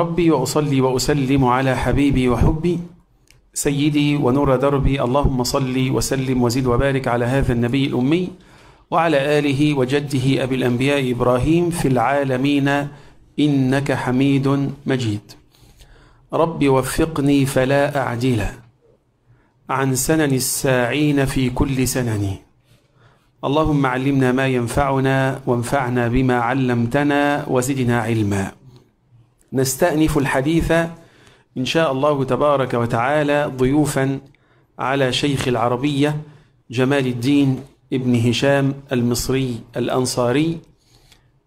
ربي وأصلي وأسلم على حبيبي وحبي سيدي ونور دربي اللهم صل وسلم وزد وبارك على هذا النبي الأمي وعلى آله وجده أبي الأنبياء إبراهيم في العالمين إنك حميد مجيد ربي وفقني فلا أعدل عن سنن الساعين في كل سنن اللهم علمنا ما ينفعنا وانفعنا بما علمتنا وزدنا علما نستأنف الحديث إن شاء الله تبارك وتعالى ضيوفا على شيخ العربية جمال الدين ابن هشام المصري الأنصاري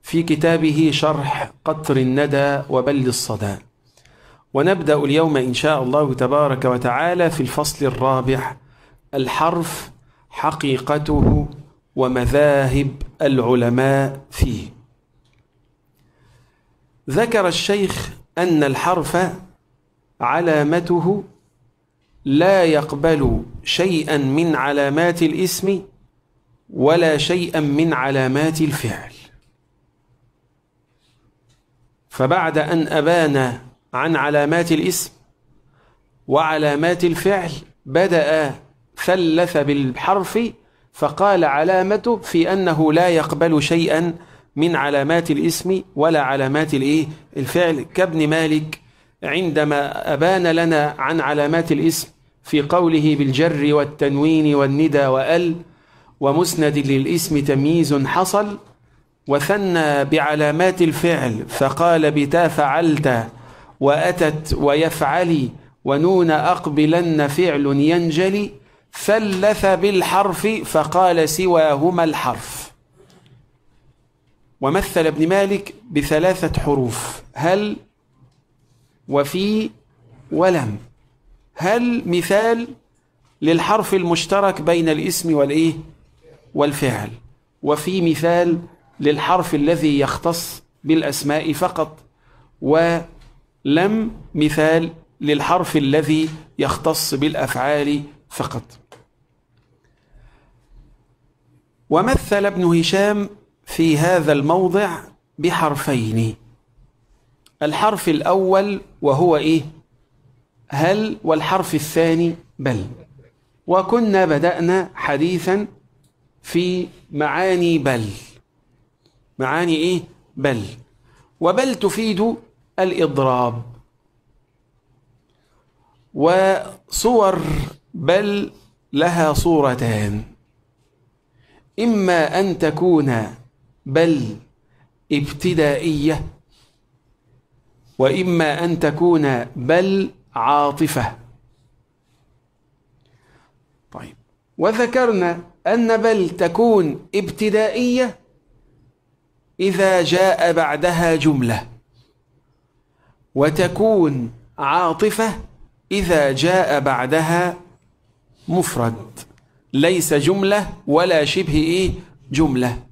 في كتابه شرح قطر الندى وبل الصدى ونبدأ اليوم إن شاء الله تبارك وتعالى في الفصل الرابع الحرف حقيقته ومذاهب العلماء فيه ذكر الشيخ أن الحرف علامته لا يقبل شيئا من علامات الاسم ولا شيئا من علامات الفعل فبعد أن أبان عن علامات الاسم وعلامات الفعل بدأ ثلث بالحرف فقال علامته في أنه لا يقبل شيئا من علامات الاسم ولا علامات الايه الفعل كابن مالك عندما أبان لنا عن علامات الاسم في قوله بالجر والتنوين والندى وأل ومسند للاسم تمييز حصل وثنى بعلامات الفعل فقال بتا فعلت وأتت ويفعلي ونون أقبلن فعل ينجلي ثلث بالحرف فقال سواهما الحرف ومثل ابن مالك بثلاثة حروف هل وفي ولم هل مثال للحرف المشترك بين الاسم والإيه والفعل وفي مثال للحرف الذي يختص بالأسماء فقط ولم مثال للحرف الذي يختص بالأفعال فقط ومثل ابن هشام في هذا الموضع بحرفين الحرف الأول وهو إيه هل والحرف الثاني بل وكنا بدأنا حديثا في معاني بل معاني إيه بل وبل تفيد الإضراب وصور بل لها صورتان إما أن تكون بل ابتدائية وإما أن تكون بل عاطفة طيب وذكرنا أن بل تكون ابتدائية إذا جاء بعدها جملة وتكون عاطفة إذا جاء بعدها مفرد ليس جملة ولا شبه إيه جملة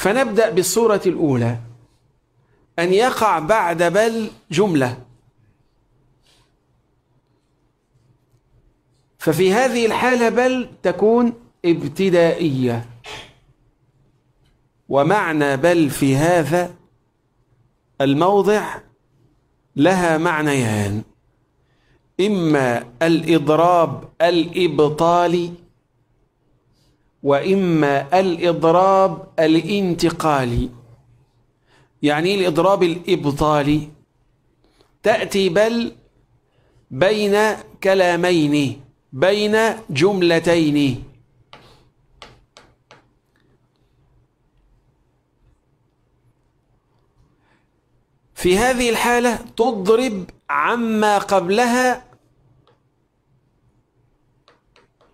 فنبدأ بالصورة الأولى أن يقع بعد بل جملة ففي هذه الحالة بل تكون ابتدائية ومعنى بل في هذا الموضع لها معنيان إما الإضراب الإبطالي وإما الإضراب الانتقالي يعني الإضراب الإبطالي تأتي بل بين كلامين بين جملتين في هذه الحالة تضرب عما قبلها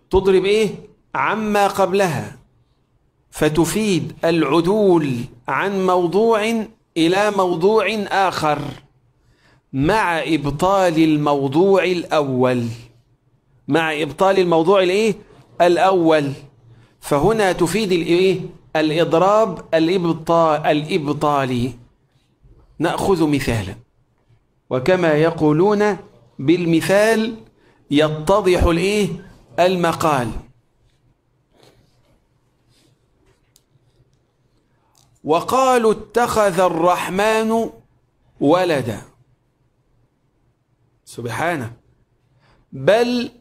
تضرب ايه عما قبلها فتفيد العدول عن موضوع إلى موضوع آخر مع إبطال الموضوع الأول مع إبطال الموضوع الإيه؟ الأول فهنا تفيد الإيه؟ الإضراب الإبطال الإبطالي نأخذ مثالا وكما يقولون بالمثال يتضح الإيه؟ المقال وقالوا اتخذ الرحمن ولدا سبحانه بل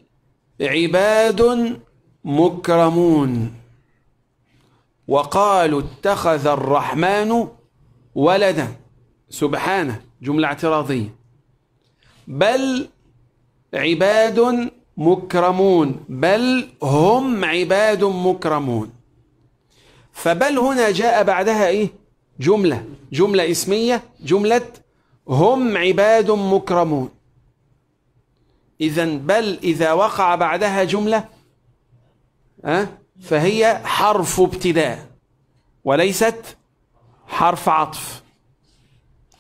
عباد مكرمون وقالوا اتخذ الرحمن ولدا سبحانه جملة اعتراضية بل عباد مكرمون بل هم عباد مكرمون فبل هنا جاء بعدها إيه جملة جملة اسمية جملة هم عباد مكرمون إذا بل إذا وقع بعدها جملة ها فهي حرف ابتداء وليست حرف عطف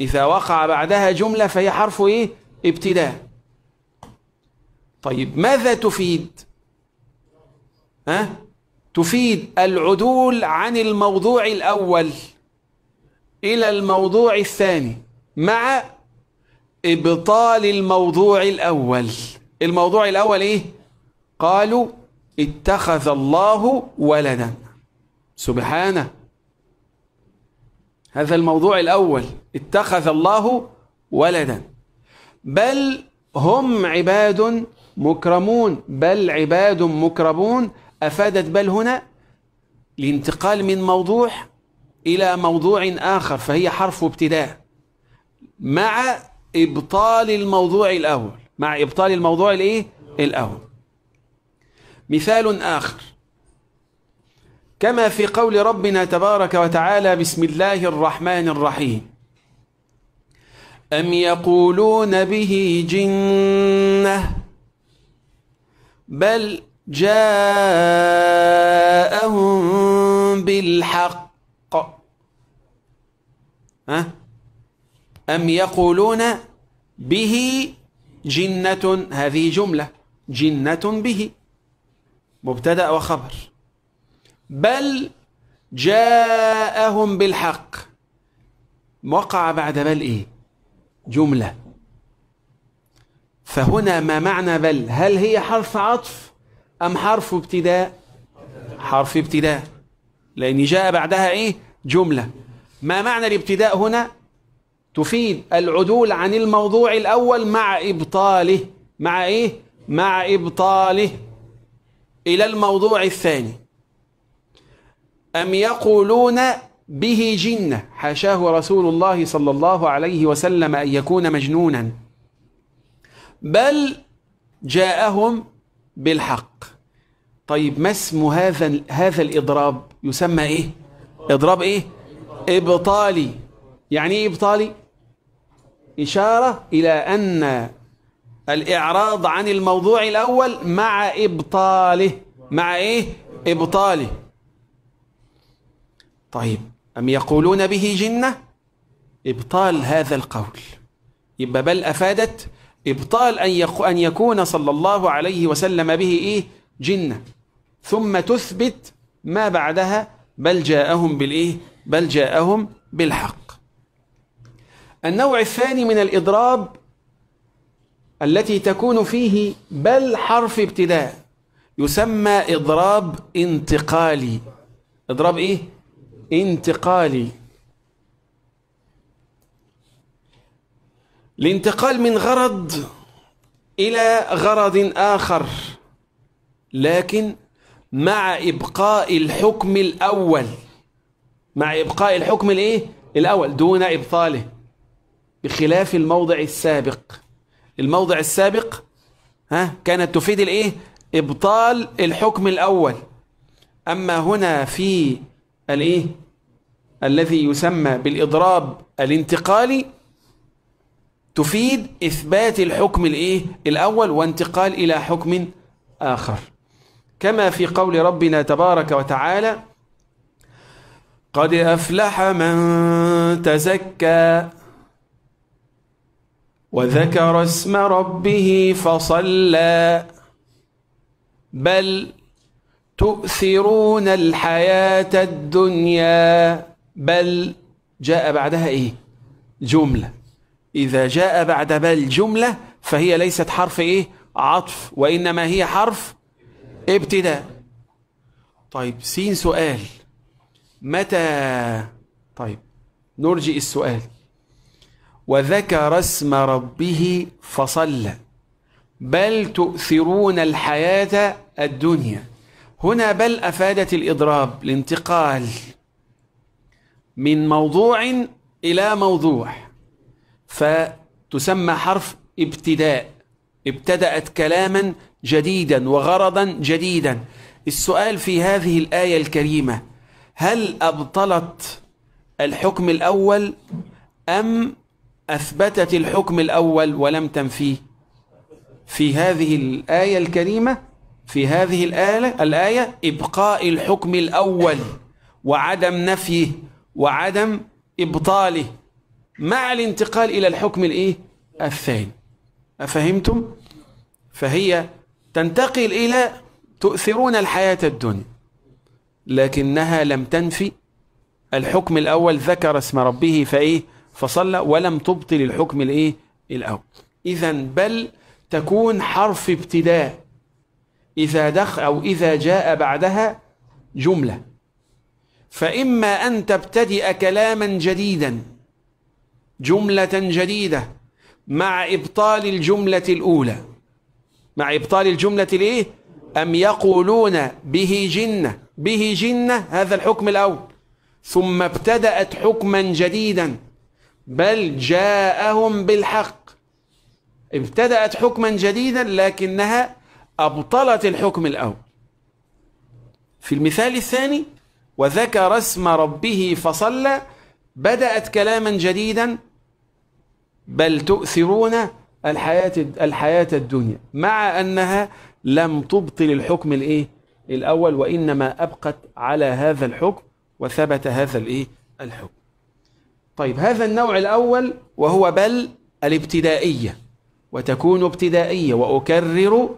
إذا وقع بعدها جملة فهي حرف إيه؟ ابتداء طيب ماذا تفيد؟ ها؟ تفيد العدول عن الموضوع الأول إلى الموضوع الثاني مع إبطال الموضوع الأول الموضوع الأول إيه؟ قالوا اتخذ الله ولدا سبحانه هذا الموضوع الأول اتخذ الله ولدا بل هم عباد مكرمون بل عباد مكرمون أفادت بل هنا الانتقال من موضوع إلى موضوع آخر فهي حرف ابتداء مع إبطال الموضوع الأول مع إبطال الموضوع الإيه؟ الأول مثال آخر كما في قول ربنا تبارك وتعالى بسم الله الرحمن الرحيم أم يقولون به جنة بل جاءهم بالحق ها أم يقولون به جنة هذه جملة جنة به مبتدأ وخبر بل جاءهم بالحق وقع بعد بل إيه جملة فهنا ما معنى بل هل هي حرف عطف أم حرف ابتداء حرف ابتداء لأن جاء بعدها إيه جملة ما معنى الابتداء هنا تفيد العدول عن الموضوع الأول مع إبطاله مع إيه مع إبطاله إلى الموضوع الثاني أم يقولون به جنة حاشاه رسول الله صلى الله عليه وسلم أن يكون مجنونا بل جاءهم بالحق طيب ما اسم هذا هذا الإضراب يسمى إيه إضراب إيه إبطالي يعني إيه إبطالي إشارة إلى أن الإعراض عن الموضوع الأول مع إبطاله مع إيه إبطاله طيب أم يقولون به جنة إبطال هذا القول يبقى بل أفادت إبطال أن أن يكون صلى الله عليه وسلم به إيه؟ جنة ثم تثبت ما بعدها بل جاءهم بالإيه؟ بل جاءهم بالحق النوع الثاني من الإضراب التي تكون فيه بل حرف ابتداء يسمى إضراب انتقالي إضراب إيه؟ انتقالي الانتقال من غرض إلى غرض آخر لكن مع إبقاء الحكم الأول مع إبقاء الحكم الإيه؟ الأول دون إبطاله بخلاف الموضع السابق الموضع السابق ها كانت تفيد الإيه؟ إبطال الحكم الأول أما هنا في الإيه؟ الذي يسمى بالإضراب الانتقالي تفيد إثبات الحكم الإيه؟ الأول وانتقال إلى حكم آخر كما في قول ربنا تبارك وتعالى قد أفلح من تزكى وذكر اسم ربه فصلى بل تؤثرون الحياة الدنيا بل جاء بعدها إيه؟ جملة إذا جاء بعد بل جملة فهي ليست حرف إيه عطف وإنما هي حرف ابتداء طيب سين سؤال متى طيب نرجئ السؤال وذكر اسم ربه فصلى بل تؤثرون الحياة الدنيا هنا بل أفادت الإضراب الانتقال من موضوع إلى موضوع فتسمى حرف ابتداء ابتدأت كلاما جديدا وغرضا جديدا السؤال في هذه الآية الكريمة هل أبطلت الحكم الأول أم أثبتت الحكم الأول ولم تنفيه في هذه الآية الكريمة في هذه الآية, الآية إبقاء الحكم الأول وعدم نفيه وعدم إبطاله مع الانتقال إلى الحكم الإيه؟ الثاني أفهمتم؟ فهي تنتقل إلى تؤثرون الحياة الدنيا لكنها لم تنفي الحكم الأول ذكر اسم ربه فإيه؟ فصلى ولم تبطل الحكم الإيه؟ الأول إذا بل تكون حرف ابتداء إذا دخل أو إذا جاء بعدها جملة فإما أن تبتدئ كلاما جديدا جملة جديدة مع إبطال الجملة الأولى مع إبطال الجملة الإيه؟ أم يقولون به جنة به جنة هذا الحكم الأول ثم ابتدأت حكما جديدا بل جاءهم بالحق ابتدأت حكما جديدا لكنها أبطلت الحكم الأول في المثال الثاني وذكر اسم ربه فصلى بدأت كلاما جديدا بل تؤثرون الحياة الحياة الدنيا مع أنها لم تبطل الحكم الإيه الأول وإنما أبقت على هذا الحكم وثبت هذا الإيه الحكم طيب هذا النوع الأول وهو بل الابتدائية وتكون ابتدائية وأكرر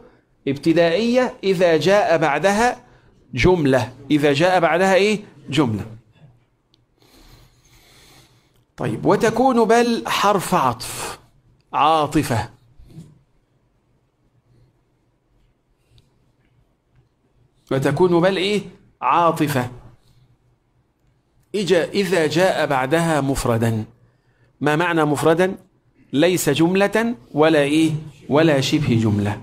ابتدائية إذا جاء بعدها جملة إذا جاء بعدها إيه جملة طيب وتكون بل حرف عطف عاطفة وتكون بل إيه عاطفة إذا جاء بعدها مفردا ما معنى مفردا ليس جملة ولا إيه ولا شبه جملة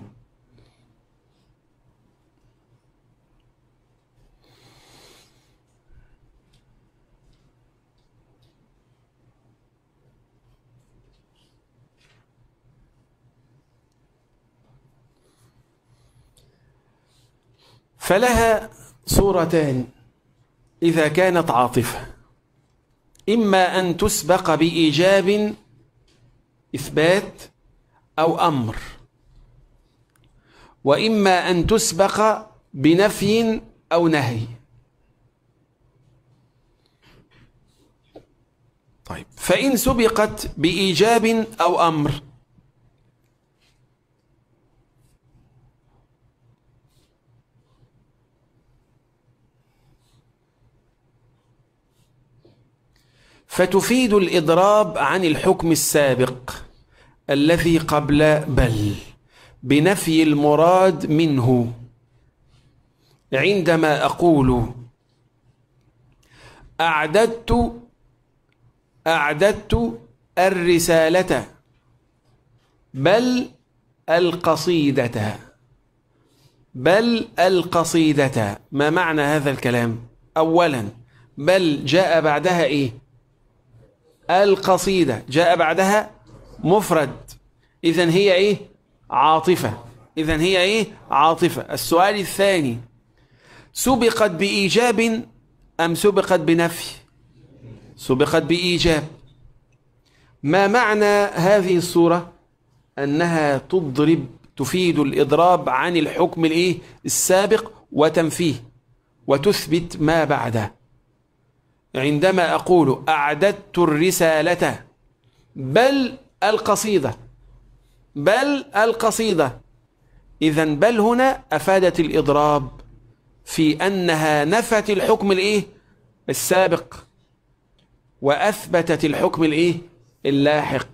فلها صورتان إذا كانت عاطفة إما أن تسبق بإيجاب إثبات أو أمر وإما أن تسبق بنفي أو نهي طيب فإن سبقت بإيجاب أو أمر فتفيد الإضراب عن الحكم السابق الذي قبل بل بنفي المراد منه عندما أقول أعددت أعددت الرسالة بل القصيدة بل القصيدة ما معنى هذا الكلام أولا بل جاء بعدها إيه القصيدة جاء بعدها مفرد إذا هي إيه عاطفة إذا هي إيه عاطفة السؤال الثاني سبقت بإيجاب أم سبقت بنفي سبقت بإيجاب ما معنى هذه الصورة أنها تضرب تفيد الإضراب عن الحكم الإيه السابق وتنفيه وتثبت ما بعده عندما أقول أعددت الرسالة بل القصيدة بل القصيدة إذا بل هنا أفادت الإضراب في أنها نفت الحكم الإيه السابق وأثبتت الحكم الإيه اللاحق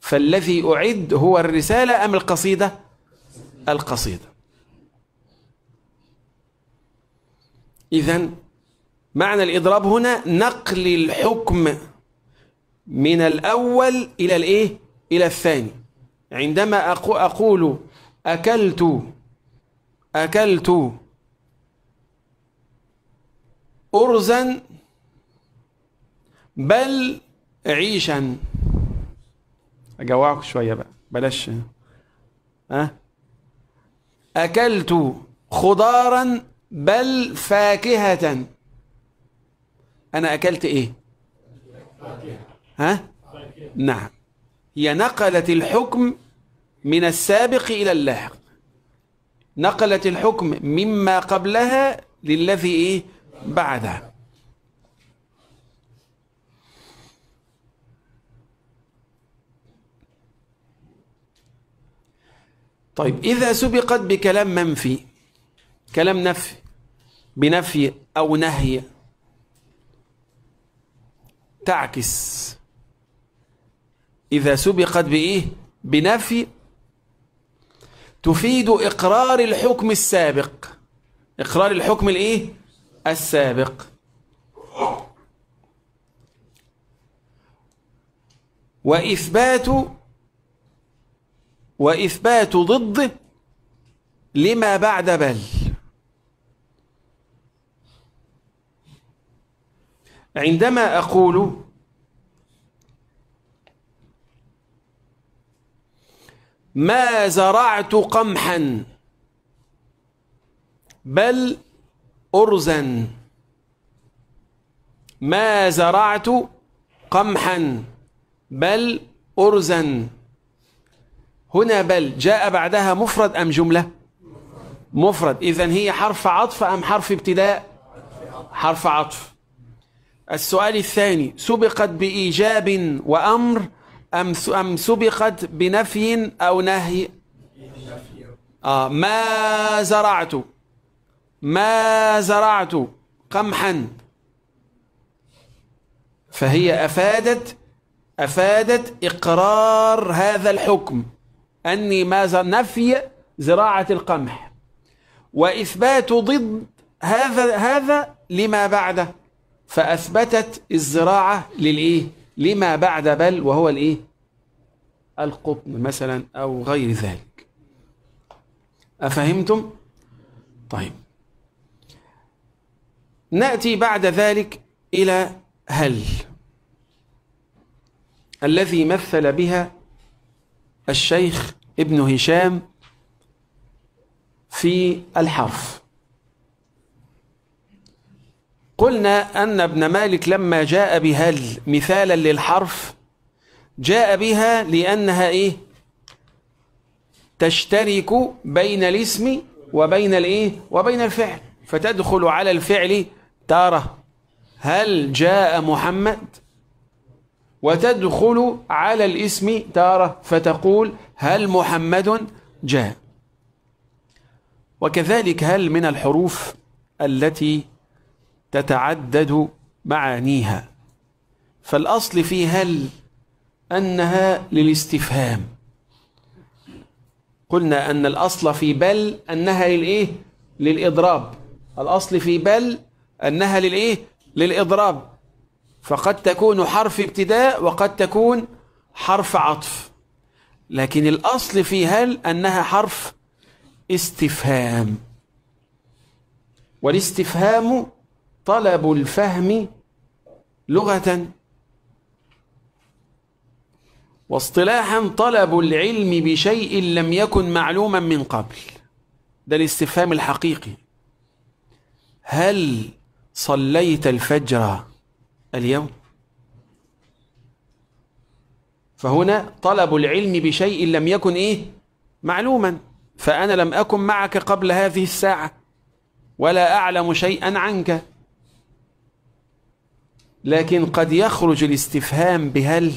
فالذي أعد هو الرسالة أم القصيدة القصيدة إذا معنى الإضراب هنا نقل الحكم من الأول إلى الإيه؟ إلى الثاني عندما أقول أكلت أكلت أرزا بل عيشا أجوعك شوية بقى بلاش ها أكلت خضارا بل فاكهة أنا أكلت إيه ها نعم هي نقلت الحكم من السابق إلى اللاحق نقلت الحكم مما قبلها للذي إيه بعدها طيب إذا سبقت بكلام منفي كلام نفي بنفي أو نهي تعكس إذا سبقت بإيه بنفي تفيد إقرار الحكم السابق إقرار الحكم الإيه السابق وإثبات وإثبات ضد لما بعد بل عندما أقول ما زرعت قمحا بل أرزا ما زرعت قمحا بل أرزا هنا بل جاء بعدها مفرد أم جملة مفرد إذن هي حرف عطف أم حرف ابتداء حرف عطف السؤال الثاني سبقت بإيجاب وأمر أم أم سبقت بنفي أو نهي آه ما زرعت ما زرعت قمحا فهي أفادت أفادت إقرار هذا الحكم أني ما نفي زراعة القمح وإثبات ضد هذا هذا لما بعده فأثبتت الزراعة للإيه؟ لما بعد بل وهو الإيه؟ القطن مثلا أو غير ذلك أفهمتم؟ طيب نأتي بعد ذلك إلى هل الذي مثل بها الشيخ ابن هشام في الحرف قلنا أن ابن مالك لما جاء بها مثالا للحرف جاء بها لأنها إيه تشترك بين الاسم وبين الإيه وبين الفعل فتدخل على الفعل تارة هل جاء محمد وتدخل على الاسم تارة فتقول هل محمد جاء وكذلك هل من الحروف التي تتعدد معانيها فالأصل في هل أنها للاستفهام قلنا أن الأصل في بل أنها للإيه؟ للإضراب الأصل في بل أنها للإيه؟ للإضراب فقد تكون حرف ابتداء وقد تكون حرف عطف لكن الأصل في هل أنها حرف استفهام والاستفهام طلب الفهم لغة واصطلاحا طلب العلم بشيء لم يكن معلوما من قبل ده الاستفهام الحقيقي هل صليت الفجر اليوم فهنا طلب العلم بشيء لم يكن إيه معلوما فأنا لم أكن معك قبل هذه الساعة ولا أعلم شيئا عنك لكن قد يخرج الاستفهام بهل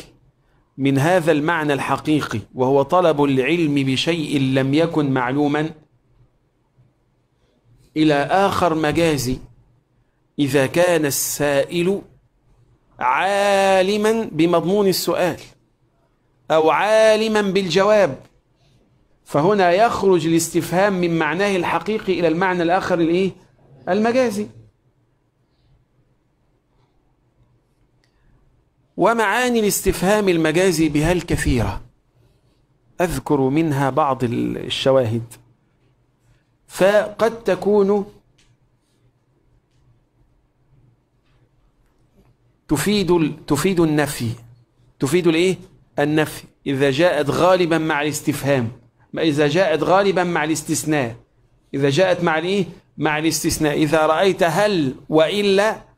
من هذا المعنى الحقيقي وهو طلب العلم بشيء لم يكن معلوما إلى آخر مجازي إذا كان السائل عالما بمضمون السؤال أو عالما بالجواب فهنا يخرج الاستفهام من معناه الحقيقي إلى المعنى الآخر الإيه؟ المجازي ومعاني الاستفهام المجازي بها الكثيرة أذكر منها بعض الشواهد فقد تكون تفيد تفيد النفي تفيد الايه النفي اذا جاءت غالبا مع الاستفهام اذا جاءت غالبا مع الاستثناء اذا جاءت مع الايه مع الاستثناء اذا رايت هل والا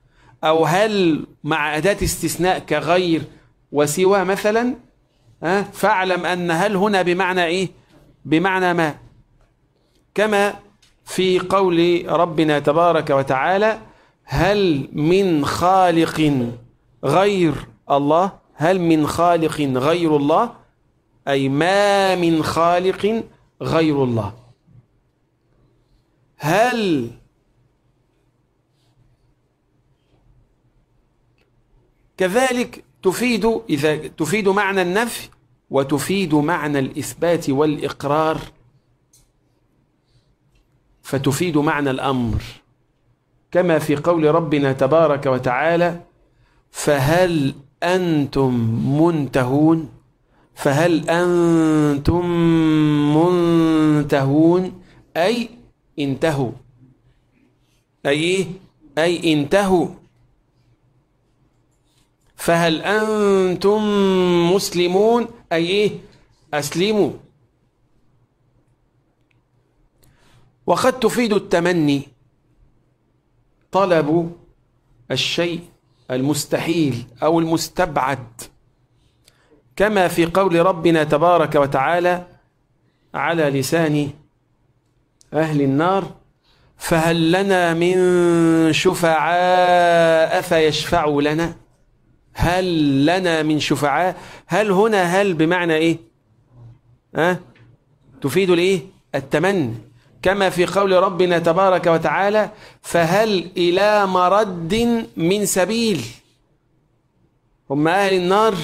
أو هل مع أداة استثناء كغير وسوى مثلا أه؟ فاعلم أن هل هنا بمعنى إيه بمعنى ما كما في قول ربنا تبارك وتعالى هل من خالق غير الله هل من خالق غير الله أي ما من خالق غير الله هل كذلك تفيد إذا تفيد معنى النفي وتفيد معنى الإثبات والإقرار فتفيد معنى الأمر كما في قول ربنا تبارك وتعالى فهل أنتم منتهون فهل أنتم منتهون أي انتهوا أي إيه؟ أي انتهوا فهل أنتم مسلمون أي إيه أسلموا وقد تفيد التمني طلب الشيء المستحيل أو المستبعد كما في قول ربنا تبارك وتعالى على لسان أهل النار فهل لنا من شفعاء فيشفعوا لنا؟ هل لنا من شفعاء هل هنا هل بمعنى إيه أه؟ تفيد الإيه التمني كما في قول ربنا تبارك وتعالى فهل إلى مرد من سبيل هم أهل النار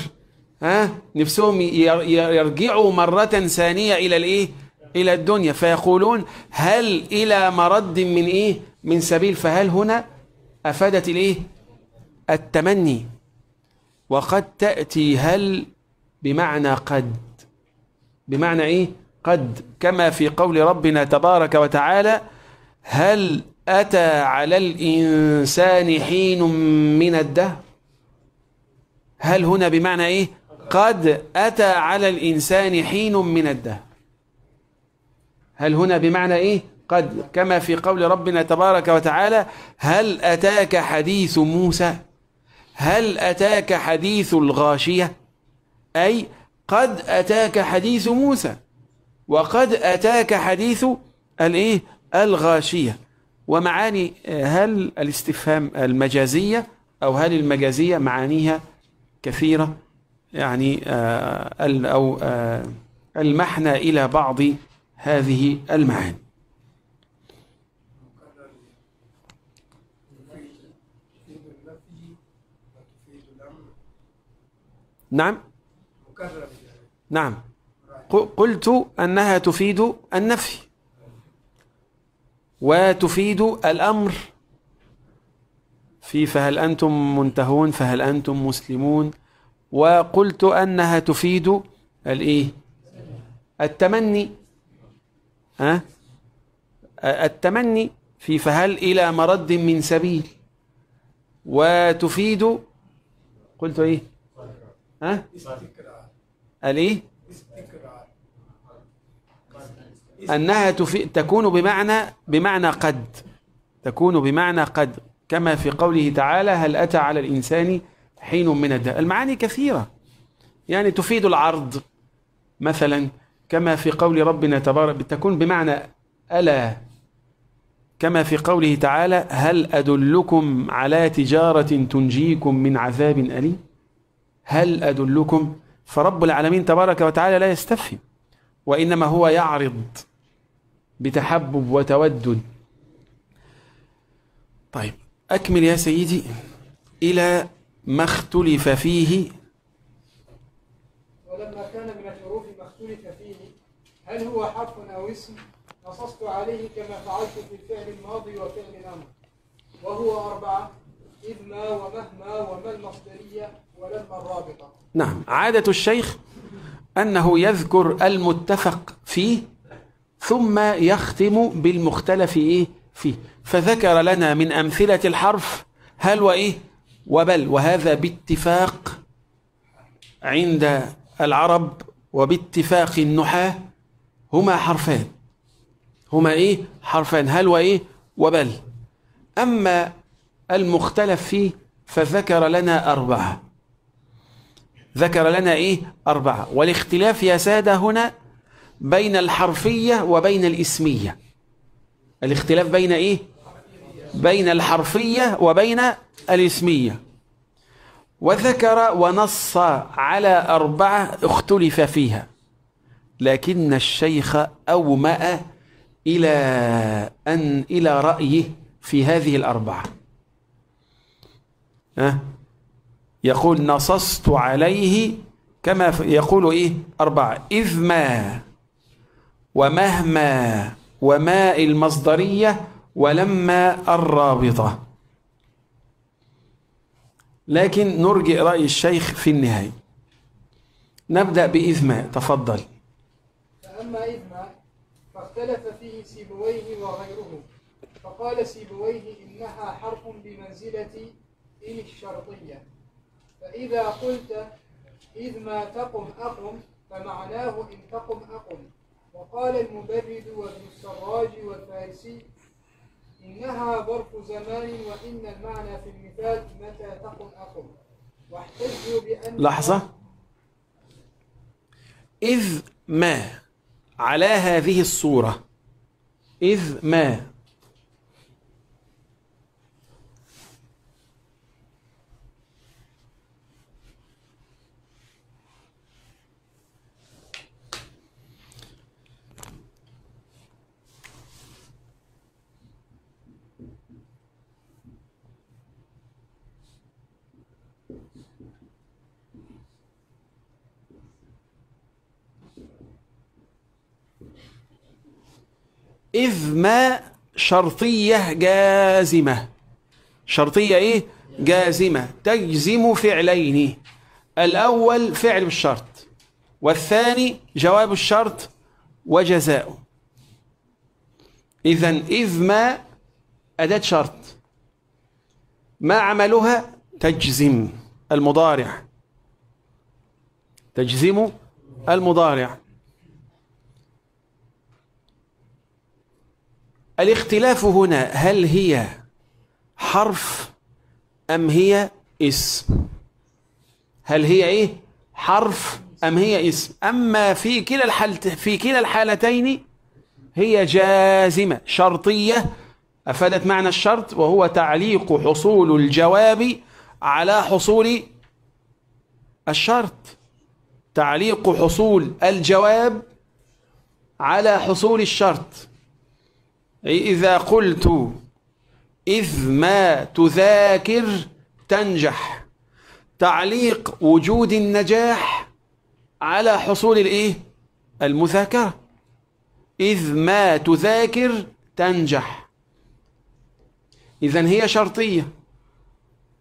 ها نفسهم يرجعوا مرة ثانية إلى الإيه إلى الدنيا فيقولون هل إلى مرد من إيه من سبيل فهل هنا أفادت الإيه التمني وقد تأتي هل بمعنى قد بمعنى إيه قد كما في قول ربنا تبارك وتعالى هل أتى على الإنسان حين من الدهر هل هنا بمعنى إيه قد أتى على الإنسان حين من الدهر هل هنا بمعنى إيه قد كما في قول ربنا تبارك وتعالى هل أتاك حديث موسى هل أتاك حديث الغاشية أي قد أتاك حديث موسى وقد أتاك حديث الإيه الغاشية ومعاني هل الاستفهام المجازية أو هل المجازية معانيها كثيرة يعني آه، أو آه، المحنى إلى بعض هذه المعاني نعم نعم قلت أنها تفيد النفي وتفيد الأمر في فهل أنتم منتهون فهل أنتم مسلمون وقلت أنها تفيد الإيه التمني ها التمني في فهل إلى مرد من سبيل وتفيد قلت إيه ها ألي؟ أنها تفي... تكون بمعنى بمعنى قد تكون بمعنى قد كما في قوله تعالى هل أتى على الإنسان حين من الد... المعاني كثيرة يعني تفيد العرض مثلا كما في قول ربنا تبارك تكون بمعنى ألا كما في قوله تعالى هل أدلكم على تجارة تنجيكم من عذاب أليم هل أدلكم فرب العالمين تبارك وتعالى لا يستفهم وإنما هو يعرض بتحبب وتودد طيب أكمل يا سيدي إلى ما اختلف فيه ولما كان من الحروف ما اختلف فيه هل هو حرف أو اسم نصصت عليه كما فعلت في الفعل الماضي وفعل الأمر وهو أربعة إذ ما ومهما وما المصدرية نعم عادة الشيخ أنه يذكر المتفق فيه ثم يختم بالمختلف إيه فيه فذكر لنا من أمثلة الحرف هل وإيه وبل وهذا باتفاق عند العرب وباتفاق النحاة هما حرفان هما إيه حرفان هل وإيه وبل أما المختلف فيه فذكر لنا أربعة ذكر لنا إيه أربعة والاختلاف يا سادة هنا بين الحرفية وبين الإسمية الاختلاف بين إيه بين الحرفية وبين الإسمية وذكر ونص على أربعة اختلف فيها لكن الشيخ أومأ إلى أن إلى رأيه في هذه الأربعة أه؟ يقول نصصت عليه كما يقول إيه أربعة إذ ما ومهما وماء المصدرية ولما الرابطة لكن نرجئ رأي الشيخ في النهاية نبدأ بإذ ما تفضل فأما إذ ما فاختلف فيه سيبويه وغيره فقال سيبويه إنها حرف بمنزلة إن الشرطية فإذا قلت إذ ما تقم أقم فمعناه إن تقم أقم وقال المبرد وابن السراج والفارسي إنها ظرف زمان وإن المعنى في المثال متى تقم أقم واحتجوا بأن لحظة إذ ما على هذه الصورة إذ ما إذ ما شرطية جازمة شرطية إيه؟ جازمة تجزم فعلين الأول فعل بالشرط والثاني جواب الشرط وجزاؤه إذا إذ ما أداة شرط ما عملها تجزم المضارع تجزم المضارع الاختلاف هنا هل هي حرف أم هي اسم هل هي إيه حرف أم هي اسم أما في كلا الحالت في كلا الحالتين هي جازمة شرطية أفادت معنى الشرط وهو تعليق حصول الجواب على حصول الشرط تعليق حصول الجواب على حصول الشرط أي إذا قلت إذ ما تذاكر تنجح تعليق وجود النجاح على حصول الإيه؟ المذاكرة إذ ما تذاكر تنجح إذا هي شرطية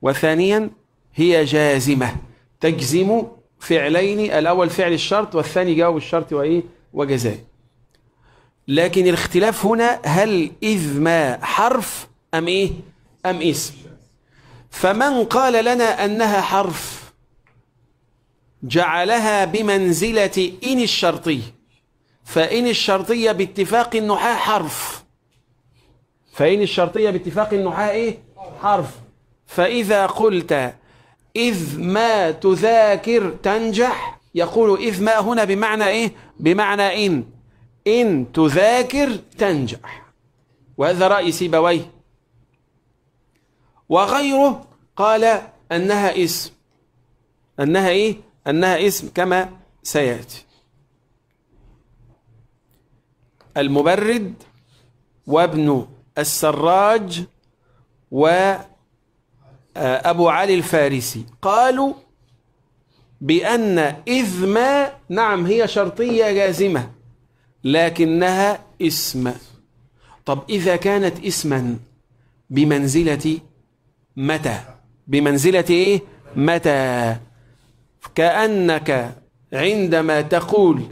وثانيا هي جازمة تجزم فعلين الأول فعل الشرط والثاني جواب الشرط وإيه وجزاء لكن الاختلاف هنا هل إذ ما حرف أم إيه أم اسم فمن قال لنا أنها حرف جعلها بمنزلة إن الشرطي فإن الشرطية باتفاق النحاة حرف فإن الشرطية باتفاق النحاة إيه حرف فإذا قلت إذ ما تذاكر تنجح يقول إذ ما هنا بمعنى إيه بمعنى إن إن تذاكر تنجح وهذا رأي سيبويه وغيره قال أنها اسم أنها إيه؟ أنها اسم كما سيأتي المبرد وابن السراج وأبو آه، علي الفارسي قالوا بأن إذ ما نعم هي شرطية جازمة لكنها اسم طب إذا كانت اسما بمنزلة متى بمنزلة إيه متى كأنك عندما تقول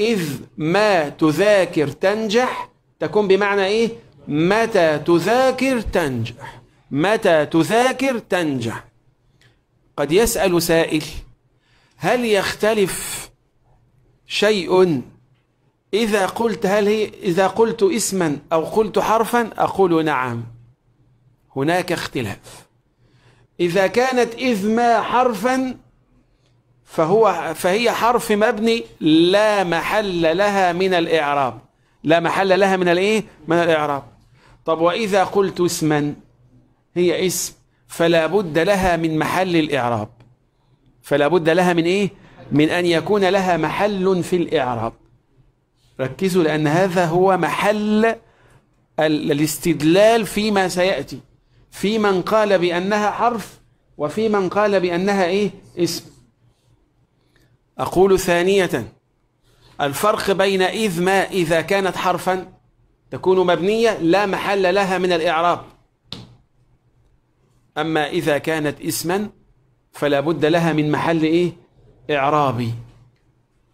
إذ ما تذاكر تنجح تكون بمعنى إيه متى تذاكر تنجح متى تذاكر تنجح قد يسأل سائل هل يختلف شيء إذا قلت هل هي إذا قلت اسما أو قلت حرفا أقول نعم هناك اختلاف إذا كانت إذ ما حرفا فهو فهي حرف مبني لا محل لها من الإعراب لا محل لها من الإيه من الإعراب طب وإذا قلت اسما هي اسم فلا بد لها من محل الإعراب فلا بد لها من إيه من أن يكون لها محل في الإعراب ركزوا لأن هذا هو محل الاستدلال فيما سيأتي في من قال بأنها حرف وفي من قال بأنها إيه اسم أقول ثانية الفرق بين إذ ما إذا كانت حرفا تكون مبنية لا محل لها من الإعراب أما إذا كانت اسما فلا بد لها من محل إيه إعرابي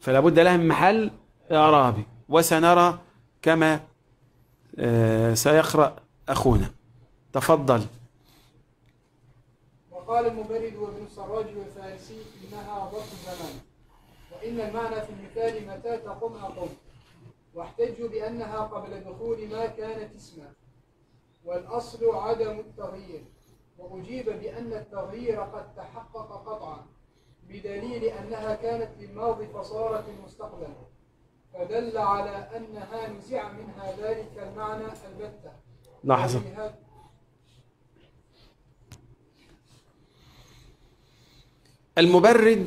فلا بد لها من محل إعرابي وسنرى كما آه، سيقرأ أخونا تفضل وقال المبرد وابن السراج والفارسي إنها ظرف زمان وإن المعنى في المثال متى تقوم أقوم واحتجوا بأنها قبل دخول ما كانت اسما والأصل عدم التغيير وأجيب بأن التغيير قد تحقق قطعا بدليل أنها كانت للماضي فصارت المستقبل فدل على أنها نزع منها ذلك المعنى البتة لحظة يعني المبرد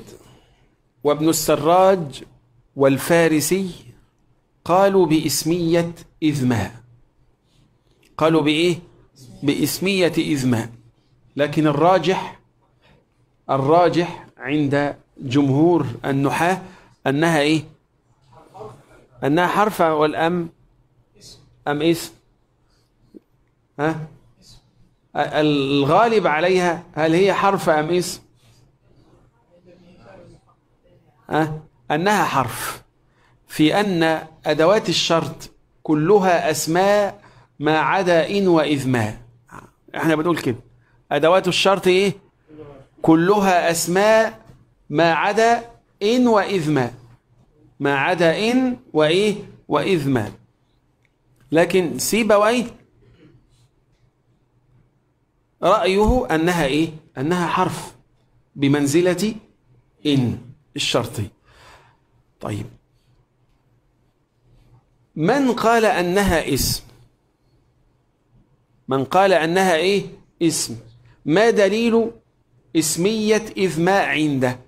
وابن السراج والفارسي قالوا بإسمية إذماء قالوا بإيه؟ بإسمية إذماء لكن الراجح الراجح عند جمهور النحاة أنها إيه؟ أنها حرف والأم أم اسم ها الغالب عليها هل هي حرف أم اسم ها أنها حرف في أن أدوات الشرط كلها أسماء ما عدا إن وإذ ما احنا بنقول كده أدوات الشرط إيه كلها أسماء ما عدا إن وإذ ما ما عدا إن وإيه وإذ ما لكن سيبويه رأيه أنها إيه أنها حرف بمنزلة إن الشرطي طيب من قال أنها اسم من قال أنها إيه اسم ما دليل اسمية إذ ما عنده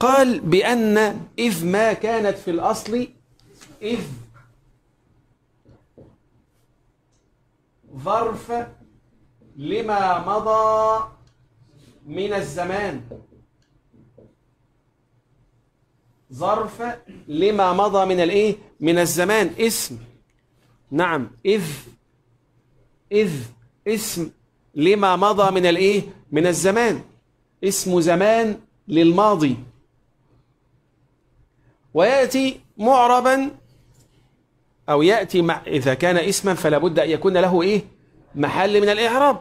قال بأن إذ ما كانت في الأصل إذ ظرف لما مضى من الزمان ظرف لما مضى من الايه من الزمان اسم نعم اذ اذ اسم لما مضى من الايه من الزمان اسم زمان للماضي ويأتي معربا أو يأتي مع إذا كان اسما فلا بد أن يكون له إيه محل من الإعراب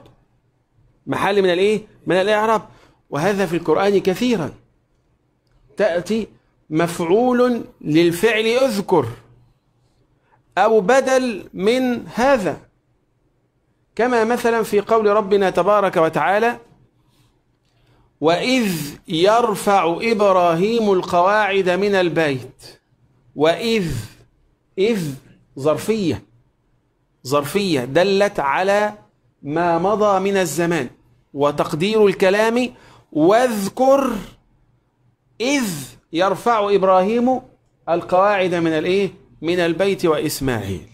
محل من الإيه من الإعراب وهذا في القرآن كثيرا تأتي مفعول للفعل أذكر أو بدل من هذا كما مثلا في قول ربنا تبارك وتعالى وإذ يرفع إبراهيم القواعد من البيت وإذ إذ ظرفية ظرفية دلت على ما مضى من الزمان وتقدير الكلام واذكر إذ يرفع إبراهيم القواعد من الإيه؟ من البيت وإسماعيل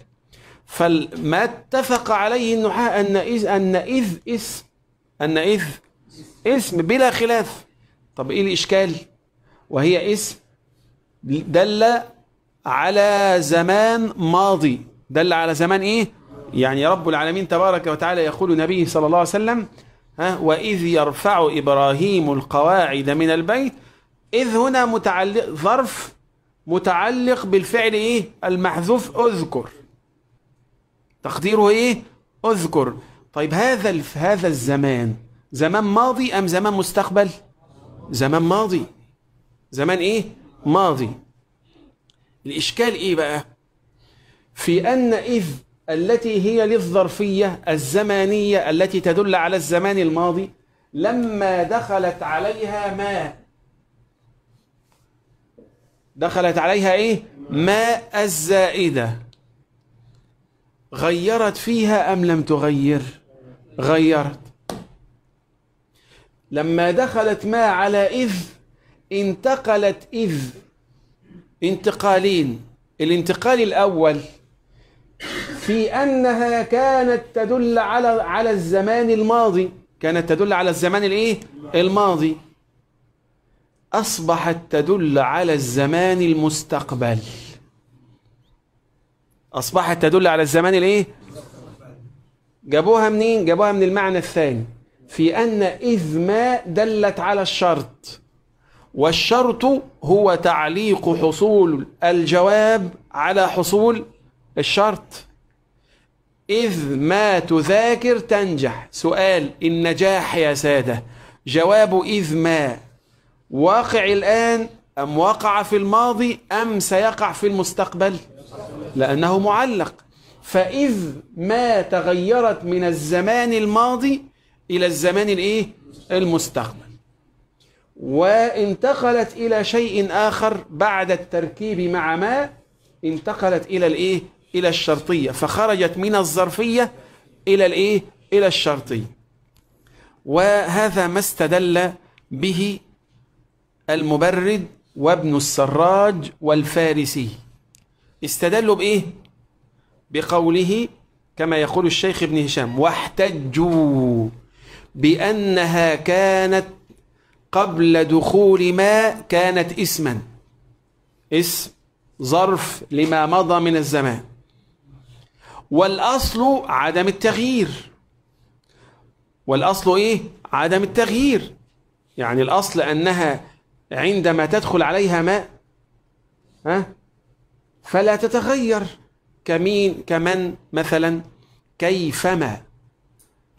فما اتفق عليه النحاة أن إذ أن إذ اسم أن إذ اسم بلا خلاف طب ايه الاشكال وهي اسم دل على زمان ماضي دل على زمان ايه يعني رب العالمين تبارك وتعالى يقول نبيه صلى الله عليه وسلم ها واذ يرفع ابراهيم القواعد من البيت اذ هنا متعلق ظرف متعلق بالفعل ايه المحذوف اذكر تقديره ايه اذكر طيب هذا هذا الزمان زمان ماضي أم زمان مستقبل زمان ماضي زمان إيه ماضي الإشكال إيه بقى في أن إذ التي هي للظرفية الزمانية التي تدل على الزمان الماضي لما دخلت عليها ما دخلت عليها إيه ماء الزائدة غيرت فيها أم لم تغير غيرت لما دخلت ما على إذ انتقلت إذ انتقالين الانتقال الأول في أنها كانت تدل على على الزمان الماضي كانت تدل على الزمان الإيه؟ الماضي أصبحت تدل على الزمان المستقبل أصبحت تدل على الزمان الإيه؟ جابوها منين؟ جابوها من المعنى الثاني في أن إذ ما دلت على الشرط والشرط هو تعليق حصول الجواب على حصول الشرط إذ ما تذاكر تنجح سؤال النجاح يا سادة جواب إذ ما واقع الآن أم وقع في الماضي أم سيقع في المستقبل لأنه معلق فإذ ما تغيرت من الزمان الماضي إلى الزمان الإيه؟ المستقبل وانتقلت إلى شيء آخر بعد التركيب مع ما انتقلت إلى الإيه؟ إلى الشرطية فخرجت من الظرفية إلى الإيه؟ إلى الشرطية وهذا ما استدل به المبرد وابن السراج والفارسي استدلوا بإيه؟ بقوله كما يقول الشيخ ابن هشام واحتجوا بأنها كانت قبل دخول ما كانت اسما اسم ظرف لما مضى من الزمان والأصل عدم التغيير والأصل إيه؟ عدم التغيير يعني الأصل أنها عندما تدخل عليها ماء ها فلا تتغير كمين كمن مثلا كيفما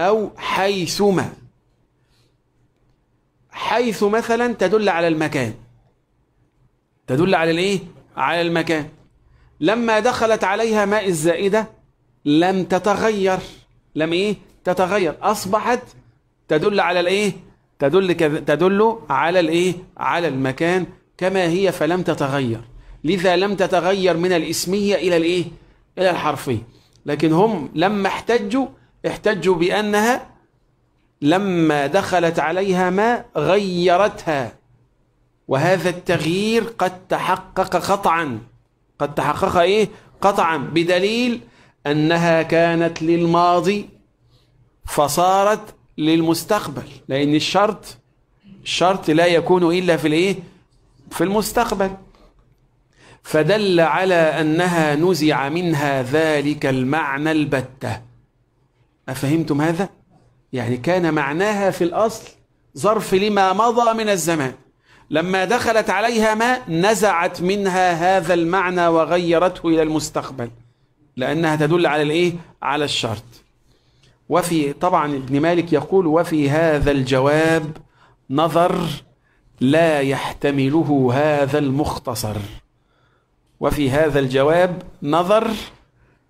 أو حيثما حيث مثلا تدل على المكان تدل على الايه على المكان لما دخلت عليها ماء الزائدة لم تتغير لم ايه تتغير اصبحت تدل على الايه تدل تدل على الايه على المكان كما هي فلم تتغير لذا لم تتغير من الاسمية الى الايه الى الحرفية لكن هم لما احتجوا احتجوا بأنها لما دخلت عليها ما غيرتها وهذا التغيير قد تحقق قطعا قد تحقق إيه؟ قطعا بدليل أنها كانت للماضي فصارت للمستقبل لأن الشرط الشرط لا يكون إلا في الإيه؟ في المستقبل فدل على أنها نزع منها ذلك المعنى البتة أفهمتم هذا؟ يعني كان معناها في الأصل ظرف لما مضى من الزمان لما دخلت عليها ماء نزعت منها هذا المعنى وغيرته إلى المستقبل لأنها تدل على الإيه؟ على الشرط وفي طبعا ابن مالك يقول وفي هذا الجواب نظر لا يحتمله هذا المختصر وفي هذا الجواب نظر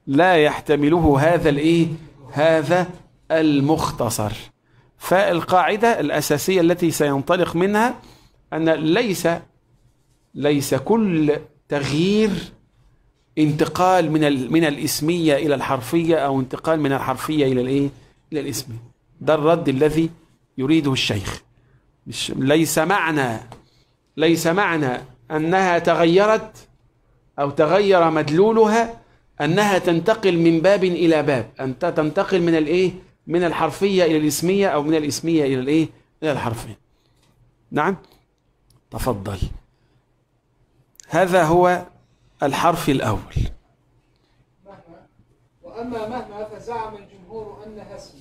لا يحتمله هذا الايه هذا المختصر فالقاعدة الأساسية التي سينطلق منها أن ليس ليس كل تغيير انتقال من من الاسميه الى الحرفيه او انتقال من الحرفيه الى الايه؟ الى الاسميه. ده الرد الذي يريده الشيخ. ليس معنى ليس معنى انها تغيرت او تغير مدلولها أنها تنتقل من باب إلى باب ان تنتقل من الإيه؟ من الحرفية إلى الإسمية أو من الإسمية إلى الإيه؟ إلى الحرفية نعم تفضل هذا هو الحرف الأول وأما مهما فزعم الجمهور أنها اسم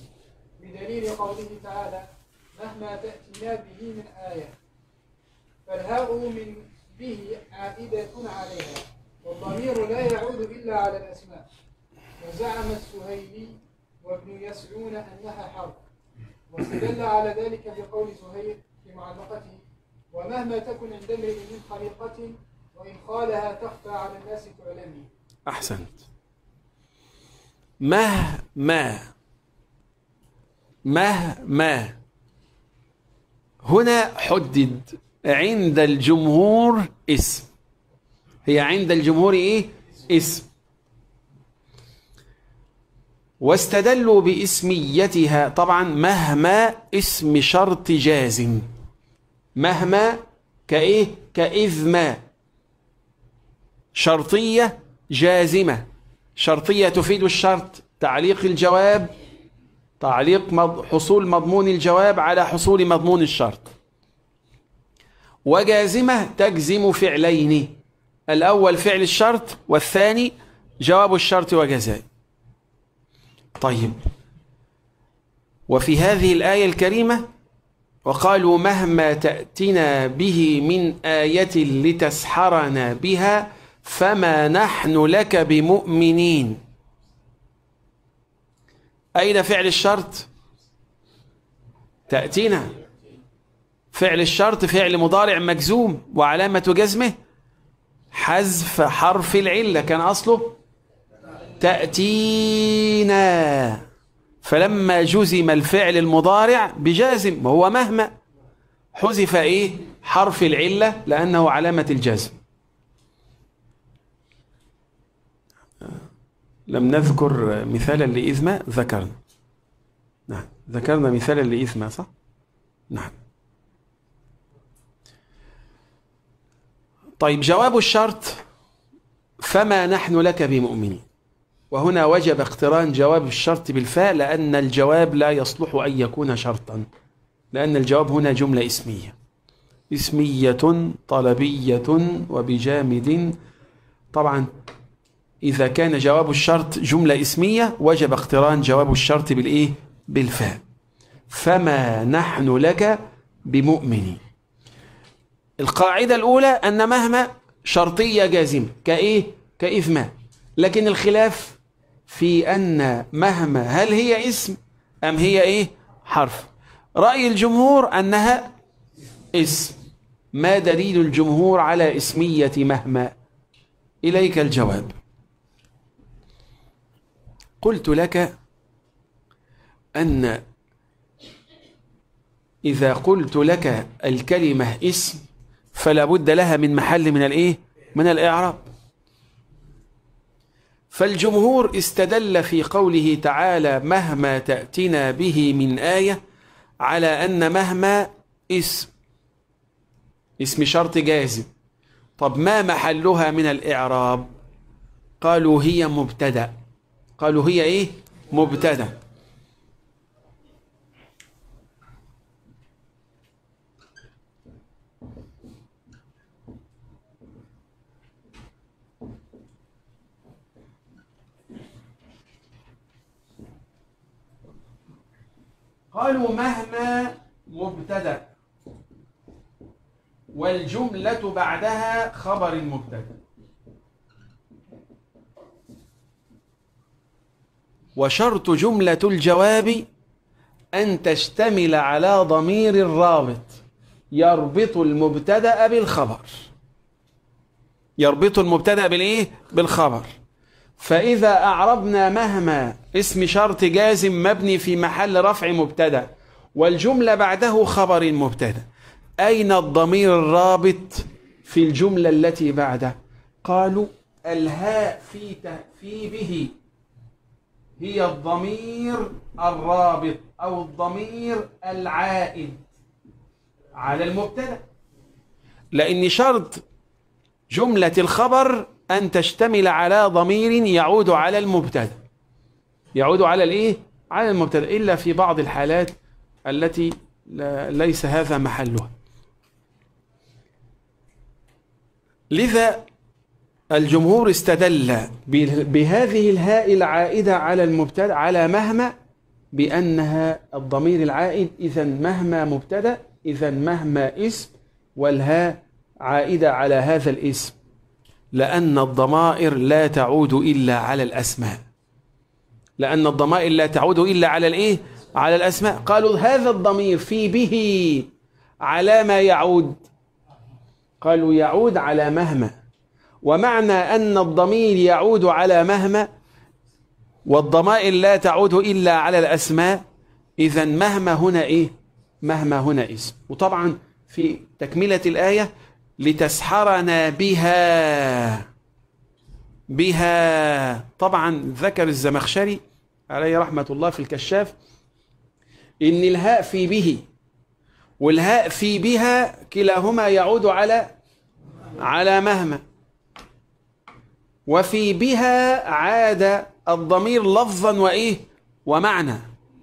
بدليل قوله تعالى مهما تأتينا به من آية فالهاء من به عائدة عليها والضمير لا يعود إلا على الأسماء وزعم السهيلي وابن يسعون أنها حرب واستدل على ذلك بقول سهيل في معلقته ومهما تكن عند امرئ من خليقة وإن خالها تخفى على الناس تعلمي أحسنت مهما مهما هنا حدد عند الجمهور اسم هي عند الجمهور إيه؟ اسم واستدلوا باسميتها طبعا مهما اسم شرط جازم مهما كإيه؟ كإذ ما شرطية جازمة شرطية تفيد الشرط تعليق الجواب تعليق حصول مضمون الجواب على حصول مضمون الشرط وجازمة تجزم فعلين الأول فعل الشرط والثاني جواب الشرط وجزاء طيب وفي هذه الآية الكريمة وقالوا مهما تأتنا به من آية لتسحرنا بها فما نحن لك بمؤمنين أين فعل الشرط تأتينا فعل الشرط فعل مضارع مجزوم وعلامة جزمه حذف حرف العلة كان أصله تأتينا فلما جزم الفعل المضارع بجازم وهو مهما حذف إيه حرف العلة لأنه علامة الجزم لم نذكر مثالا لإذما ذكرنا نعم ذكرنا مثالا لإذما صح؟ نعم طيب جواب الشرط فما نحن لك بمؤمنين وهنا وجب اقتران جواب الشرط بالفاء لأن الجواب لا يصلح أن يكون شرطا لأن الجواب هنا جملة اسمية اسمية طلبية وبجامد طبعا إذا كان جواب الشرط جملة اسمية وجب اقتران جواب الشرط بالإيه؟ بالفاء فما نحن لك بمؤمنين القاعدة الأولى أن مهما شرطية جازمة كإيه؟ كإيه ما لكن الخلاف في أن مهما هل هي اسم أم هي إيه؟ حرف رأي الجمهور أنها اسم ما دليل الجمهور على اسمية مهما إليك الجواب قلت لك أن إذا قلت لك الكلمة اسم فلا بد لها من محل من الايه من الاعراب فالجمهور استدل في قوله تعالى مهما تأتنا به من آية على أن مهما اسم اسم شرط جازم طب ما محلها من الإعراب قالوا هي مبتدأ قالوا هي إيه مبتدأ قالوا مهما مبتدا والجملة بعدها خبر مبتدا وشرط جملة الجواب أن تشتمل على ضمير الرابط يربط المبتدأ بالخبر يربط المبتدأ بالإيه؟ بالخبر فإذا أعربنا مهما اسم شرط جازم مبني في محل رفع مبتدا والجملة بعده خبر مبتدا أين الضمير الرابط في الجملة التي بعده قالوا الهاء في في به هي الضمير الرابط أو الضمير العائد على المبتدا لأن شرط جملة الخبر أن تشتمل على ضمير يعود على المبتدا يعود على الإيه؟ على المبتدا إلا في بعض الحالات التي ليس هذا محلها لذا الجمهور استدل بهذه الهاء العائدة على المبتدا على مهما بأنها الضمير العائد إذا مهما مبتدا إذا مهما اسم والهاء عائدة على هذا الاسم لأن الضمائر لا تعود إلا على الأسماء لأن الضمائر لا تعود إلا على الإيه؟ على الأسماء قالوا هذا الضمير في به على ما يعود قالوا يعود على مهما ومعنى أن الضمير يعود على مهما والضمائر لا تعود إلا على الأسماء إذا مهما هنا إيه مهما هنا اسم وطبعا في تكملة الآية لتسحرنا بها بها طبعا ذكر الزمخشري عليه رحمة الله في الكشاف إن الهاء في به والهاء في بها كلاهما يعود على على مهما وفي بها عاد الضمير لفظا وإيه ومعنى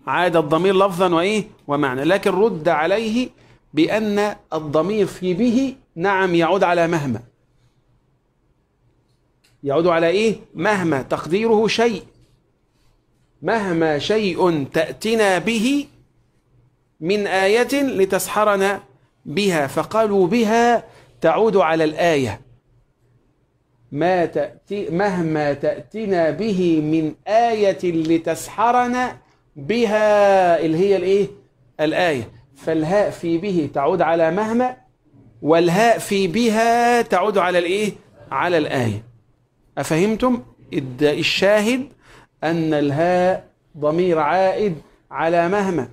عاد الضمير لفظا وإيه ومعنى لكن رد عليه بأن الضمير في به نعم يعود على مهما يعود على إيه؟ مهما تقديره شيء مهما شيء تأتنا به من آية لتسحرنا بها فقالوا بها تعود على الآية ما تأتي مهما تأتنا به من آية لتسحرنا بها اللي هي الإيه؟ الآية فالهاء في به تعود على مهما والهاء في بها تعود على الايه على الآية أفهمتم الشاهد أن الهاء ضمير عائد على مهما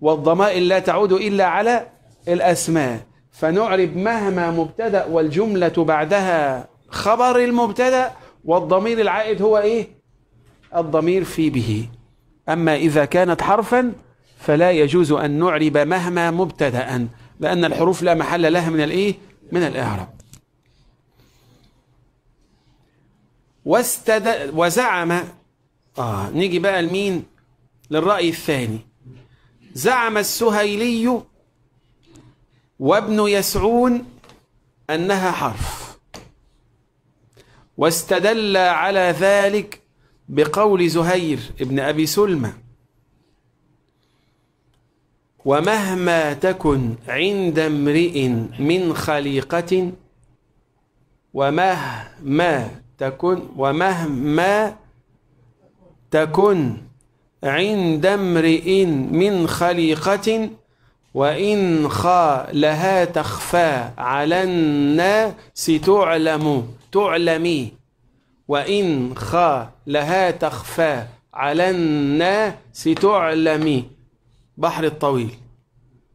والضمائر لا تعود إلا على الأسماء فنعرب مهما مبتدأ والجملة بعدها خبر المبتدأ والضمير العائد هو إيه الضمير في به أما إذا كانت حرفا فلا يجوز أن نعرب مهما مبتدأ لأن الحروف لا محل لها من الإيه؟ من الإعراب واستد... وزعم آه نيجي بقى لمين؟ للرأي الثاني زعم السهيلي وابن يسعون أنها حرف واستدل على ذلك بقول زهير ابن أبي سلمة ومهما تكن عند امرئ من خليقة ومهما تكن ومهما تكن عند امرئ من خليقة وإن خالها تخفى على الناس تعلم تعلمي وإن خالها تخفى على الناس تعلمي بحر الطويل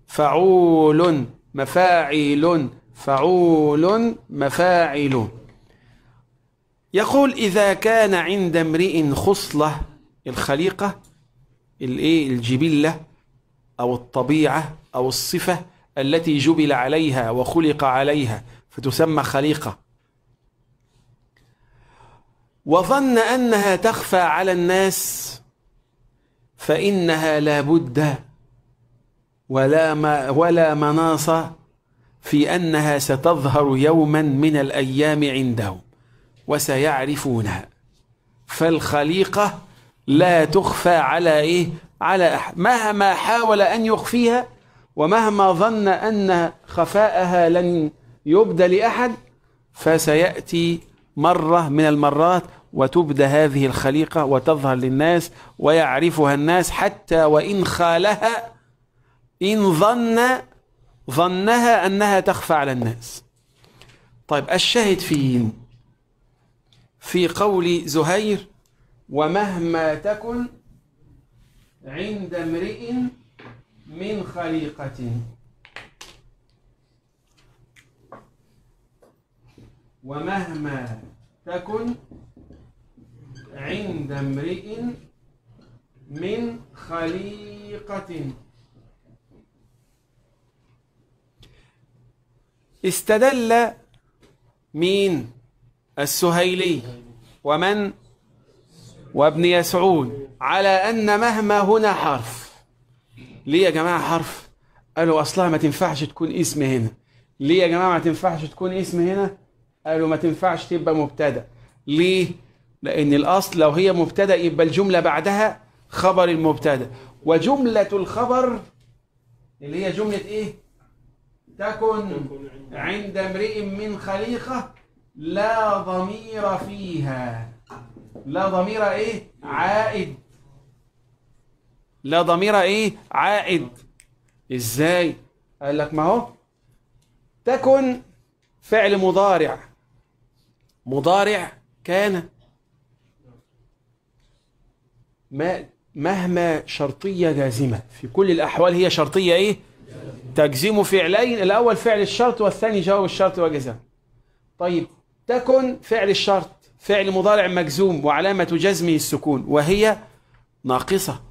فعول مفاعل فعول مفاعل يقول إذا كان عند امرئ خصلة الخليقة الايه الجبلة أو الطبيعة أو الصفة التي جبل عليها وخلق عليها فتسمى خليقة وظن أنها تخفى على الناس فإنها لا بد ولا ما ولا مناص في انها ستظهر يوما من الايام عندهم وسيعرفونها فالخليقه لا تخفى على ايه على احد مهما حاول ان يخفيها ومهما ظن ان خفاءها لن يبدى لاحد فسياتي مره من المرات وتبدى هذه الخليقه وتظهر للناس ويعرفها الناس حتى وان خالها إن ظن ظنها أنها تخفى على الناس طيب الشاهد فين في قول زهير ومهما تكن عند امرئ من خليقة ومهما تكن عند امرئ من خليقة استدل مين السهيلي ومن وابن يسعود على أن مهما هنا حرف ليه يا جماعة حرف قالوا أصلها ما تنفعش تكون اسم هنا ليه يا جماعة ما تنفعش تكون اسم هنا قالوا ما تنفعش تبقى مبتدأ ليه لأن الأصل لو هي مبتدأ يبقى الجملة بعدها خبر المبتدأ وجملة الخبر اللي هي جملة إيه تكن عند امرئ من خليقة لا ضمير فيها لا ضمير ايه عائد لا ضمير ايه عائد ازاي قال لك ما هو تكن فعل مضارع مضارع كان ما مهما شرطية جازمة في كل الأحوال هي شرطية إيه تجزم فعلين الأول فعل الشرط والثاني جواب الشرط وجزم طيب تكن فعل الشرط فعل مضارع مجزوم وعلامة جزمه السكون وهي ناقصة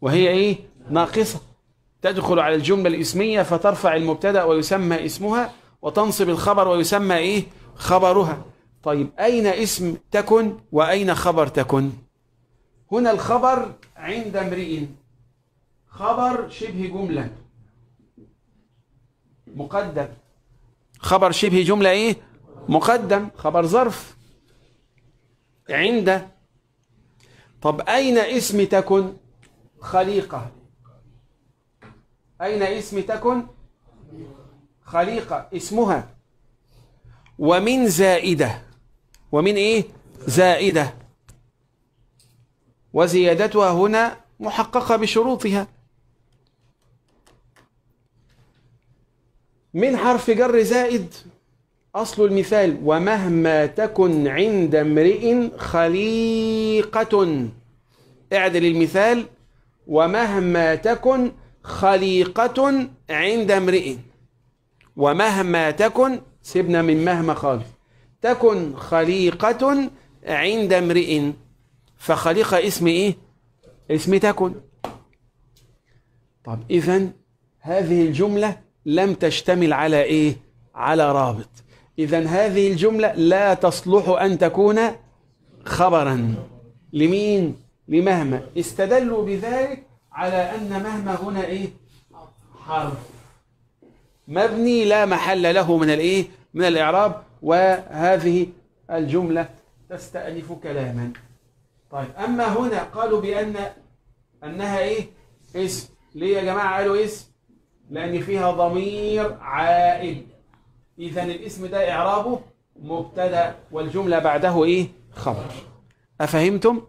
وهي إيه؟ ناقصة تدخل على الجملة الإسمية فترفع المبتدأ ويسمى اسمها وتنصب الخبر ويسمى إيه؟ خبرها طيب أين اسم تكن وأين خبر تكن هنا الخبر عند امرئ خبر شبه جملة مقدم خبر شبه جملة إيه مقدم خبر ظرف عند طب أين اسم تكن خليقة أين اسم تكن خليقة اسمها ومن زائدة ومن إيه زائدة وزيادتها هنا محققة بشروطها من حرف جر زائد أصل المثال ومهما تكن عند امرئ خليقة اعدل المثال ومهما تكن خليقة عند امرئ ومهما تكن سيبنا من مهما خالص تكن خليقة عند امرئ فخليقة اسم ايه اسم تكن طب اذا هذه الجملة لم تشتمل على إيه؟ على رابط إذا هذه الجملة لا تصلح أن تكون خبرا لمين؟ لمهما استدلوا بذلك على أن مهما هنا إيه؟ حرف مبني لا محل له من الإيه؟ من الإعراب وهذه الجملة تستأنف كلاما طيب أما هنا قالوا بأن أنها إيه؟ اسم ليه يا جماعة قالوا اسم لأن فيها ضمير عائد إذا الاسم ده إعرابه مبتدأ والجملة بعده إيه خبر أفهمتم؟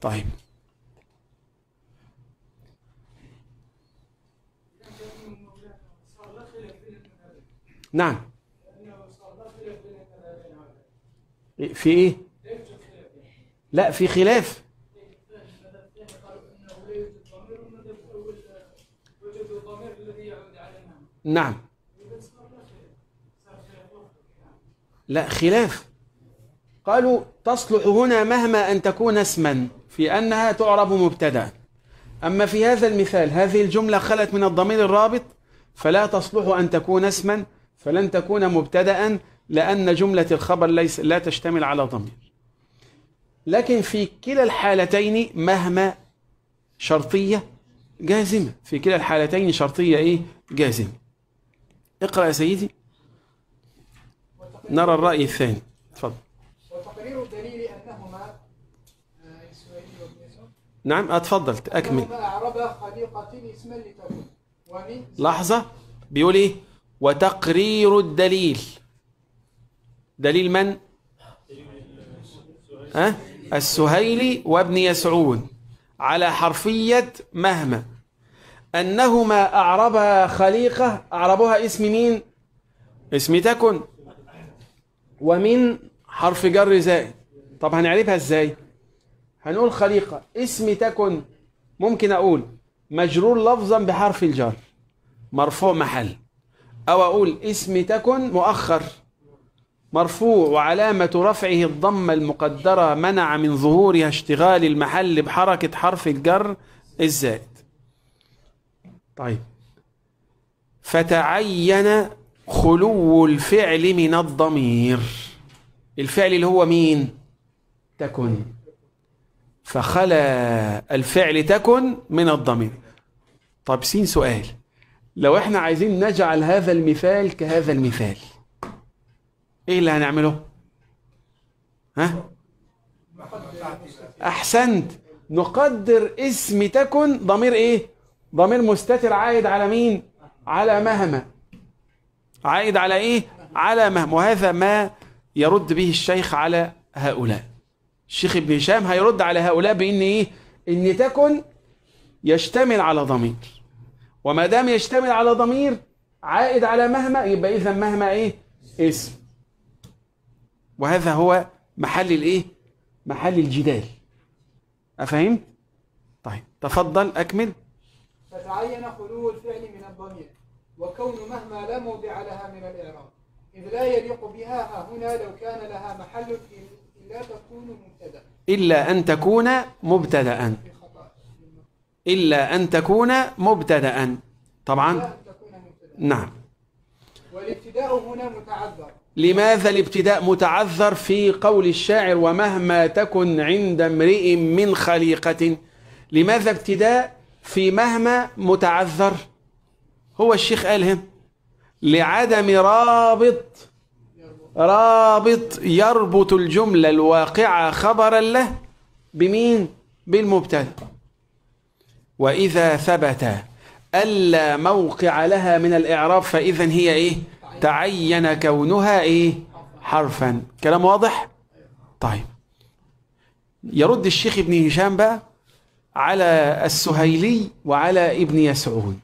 طيب نعم في ايه لا في خلاف نعم لا خلاف قالوا تصلح هنا مهما أن تكون اسما في أنها تعرب مبتدا أما في هذا المثال هذه الجملة خلت من الضمير الرابط فلا تصلح أن تكون اسما فلن تكون مبتدا لأن جملة الخبر ليس لا تشتمل على ضمير لكن في كلا الحالتين مهما شرطية جازمة في كلا الحالتين شرطية إيه جازمة اقرأ يا سيدي نرى الرأي الثاني تفضل وتقرير الدليل أنهما آه، نعم أتفضل أكمل لحظة بيقول إيه وتقرير الدليل دليل من ها السهيلي وابن يسعود على حرفية مهما أنهما أعربا خليقة أعربها اسم مين؟ اسم تكن ومن حرف جر زائد طب هنعرفها ازاي؟ هنقول خليقة اسم تكن ممكن أقول مجرور لفظا بحرف الجر مرفوع محل أو أقول اسم تكن مؤخر مرفوع وعلامة رفعه الضمة المقدرة منع من ظهورها اشتغال المحل بحركة حرف الجر الزائد طيب فتعين خلو الفعل من الضمير الفعل اللي هو مين تكن فخلى الفعل تكن من الضمير طب سين سؤال لو احنا عايزين نجعل هذا المثال كهذا المثال ايه اللي هنعمله ها احسنت نقدر اسم تكن ضمير ايه ضمير مستتر عائد على مين على مهما عائد على ايه على مهما وهذا ما يرد به الشيخ على هؤلاء الشيخ ابن هشام هيرد على هؤلاء بان ايه ان تكن يشتمل على ضمير وما دام يشتمل على ضمير عائد على مهما يبقى اذا مهما ايه اسم وهذا هو محل الايه محل الجدال افهمت طيب تفضل اكمل فتعين خلو الفعل من الضمير وكون مهما لا موضع لها من الإعراب إذ لا يليق بها ها هنا لو كان لها محل إلا تكون مبتدأ إلا أن تكون مبتدأ إلا أن تكون مبتدأ طبعا نعم والابتداء هنا متعذر لماذا الابتداء متعذر في قول الشاعر ومهما تكن عند امرئ من خليقة لماذا ابتداء في مهما متعذر هو الشيخ قال هنا لعدم رابط رابط يربط الجملة الواقعة خبرا له بمين؟ بالمبتدا وإذا ثبت ألا موقع لها من الإعراب فإذا هي إيه؟ تعين كونها إيه؟ حرفا كلام واضح؟ طيب يرد الشيخ ابن هشام بقى على السهيلي وعلى ابن يسعود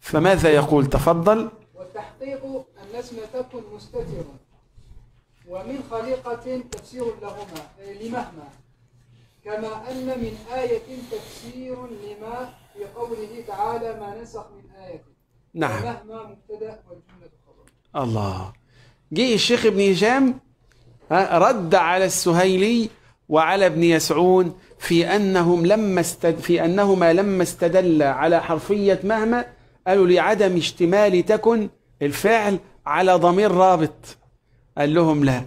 فماذا يقول تفضل والتحقيق أن اسم تكن مستتر ومن خليقة تفسير لهما لمهما كما أن من آية تفسير لما في قوله تعالى ما نسخ من آية نعم مهما مبتدأ والجملة خبر الله جه الشيخ ابن هشام رد على السهيلي وعلى ابن يسعون في أنهم لما استد في أنهما لما استدل على حرفية مهما قالوا لعدم اشتمال تكن الفعل على ضمير رابط قال لهم لا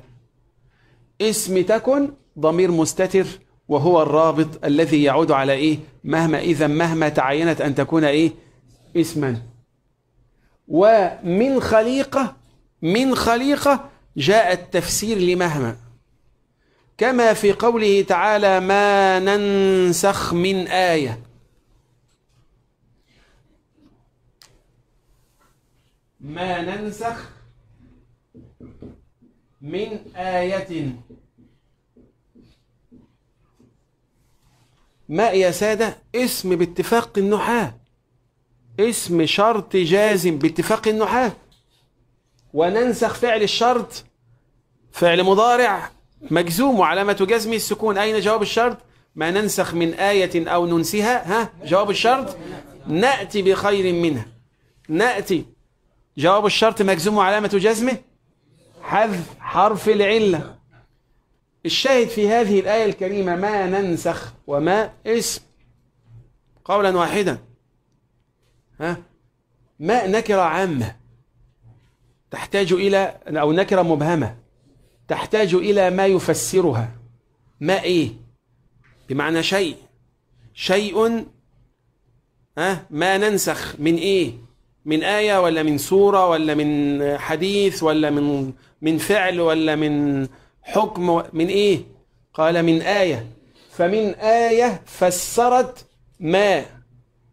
اسم تكن ضمير مستتر وهو الرابط الذي يعود على إيه مهما إذا مهما تعينت أن تكون إيه اسما ومن خليقة من خليقة جاء التفسير لمهما كما في قوله تعالى ما ننسخ من آية ما ننسخ من آية ماء يا سادة اسم باتفاق النحاة اسم شرط جازم باتفاق النحاة وننسخ فعل الشرط فعل مضارع مجزوم وعلامة جزمه السكون أين جواب الشرط ما ننسخ من آية أو ننسها ها جواب الشرط نأتي بخير منها نأتي جواب الشرط مجزوم وعلامة جزمه حذف حرف العلة الشاهد في هذه الآية الكريمة ما ننسخ وما اسم قولا واحدا ها ما نكرة عامة تحتاج إلى أو نكرة مبهمة تحتاج إلى ما يفسرها ما إيه بمعنى شيء شيء أه ما ننسخ من إيه من آية ولا من سورة ولا من حديث ولا من من فعل ولا من حكم من إيه قال من آية فمن آية فسرت ما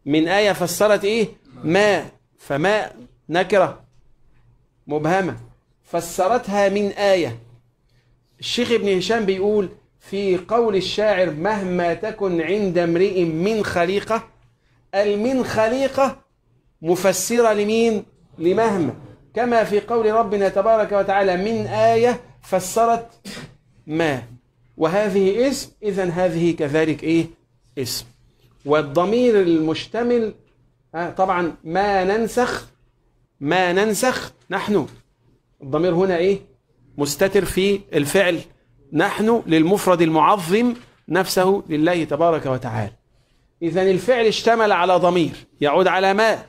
من آية فسرت إيه ما فما نكرة مبهمة فسرتها من آية الشيخ ابن هشام بيقول في قول الشاعر مهما تكن عند امرئ من خليقة المن خليقة مفسرة لمين لمهما كما في قول ربنا تبارك وتعالى من آية فسرت ما وهذه اسم إذا هذه كذلك إيه اسم والضمير المشتمل آه، طبعا ما ننسخ ما ننسخ نحن الضمير هنا إيه مستتر في الفعل نحن للمفرد المعظم نفسه لله تبارك وتعالى إذا الفعل اشتمل على ضمير يعود على ماء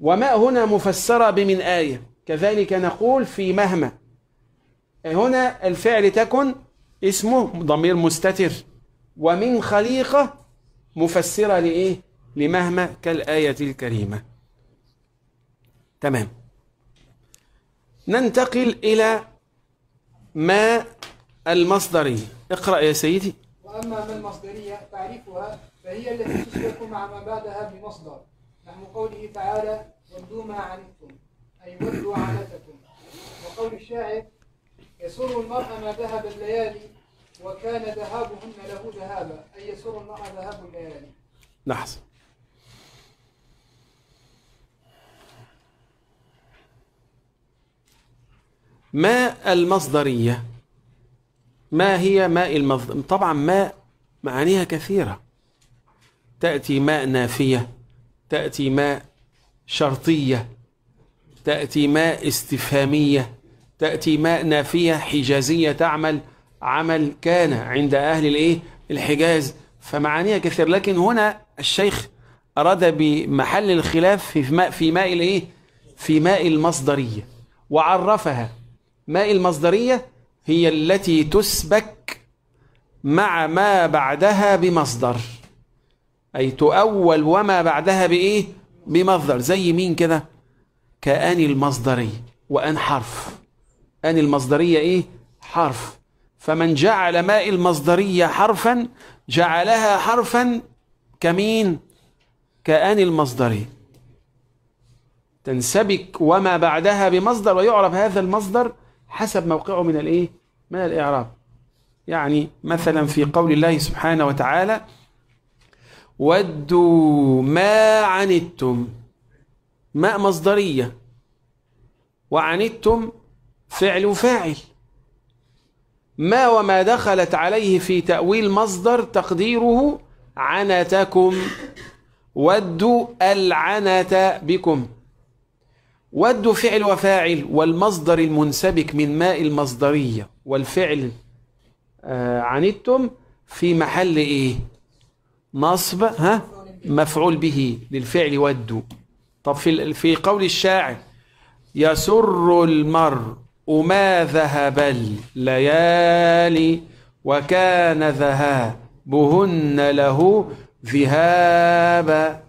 وماء هنا مفسرة بمن آية كذلك نقول في مهما هنا الفعل تكن اسمه ضمير مستتر ومن خليقة مفسرة لإيه؟ لمهما كالآية الكريمة تمام ننتقل إلى ما المصدرية اقرأ يا سيدي وأما ما المصدرية تعريفها فهي التي تسلك مع ما بعدها بمصدر نحو قوله تعالى ودوا ما عنتم أي ودوا عنتكم وقول الشاعر يسر المرء ما ذهب الليالي وكان ذهابهن له ذهابا أي يسر المرء ذهاب الليالي لحظة ماء المصدرية ما هي ماء المصدر طبعا ماء معانيها كثيرة تأتي ماء نافية تأتي ماء شرطية تأتي ماء استفهامية تأتي ماء نافية حجازية تعمل عمل كان عند أهل الإيه الحجاز فمعانيها كثير لكن هنا الشيخ أراد بمحل الخلاف في ماء في ماء الإيه في ماء المصدرية وعرفها ماء المصدرية هي التي تسبك مع ما بعدها بمصدر أي تؤول وما بعدها بإيه؟ بمصدر زي مين كده؟ كأن المصدرية وأن حرف أن المصدرية إيه؟ حرف فمن جعل ماء المصدرية حرفا جعلها حرفا كمين؟ كأن المصدرية تنسبك وما بعدها بمصدر ويعرف هذا المصدر حسب موقعه من الايه من الاعراب يعني مثلا في قول الله سبحانه وتعالى ودوا ما عنتم ماء مصدرية وعنتم فعل وفاعل ما وما دخلت عليه في تأويل مصدر تقديره عنتكم ودوا العنت بكم ود فعل وفاعل والمصدر المنسبك من ماء المصدرية والفعل آه عنتم في محل ايه نصب ها مفعول به للفعل ود طب في في قول الشاعر يسر المرء ما ذهب الليالي وكان ذهابهن له ذهابا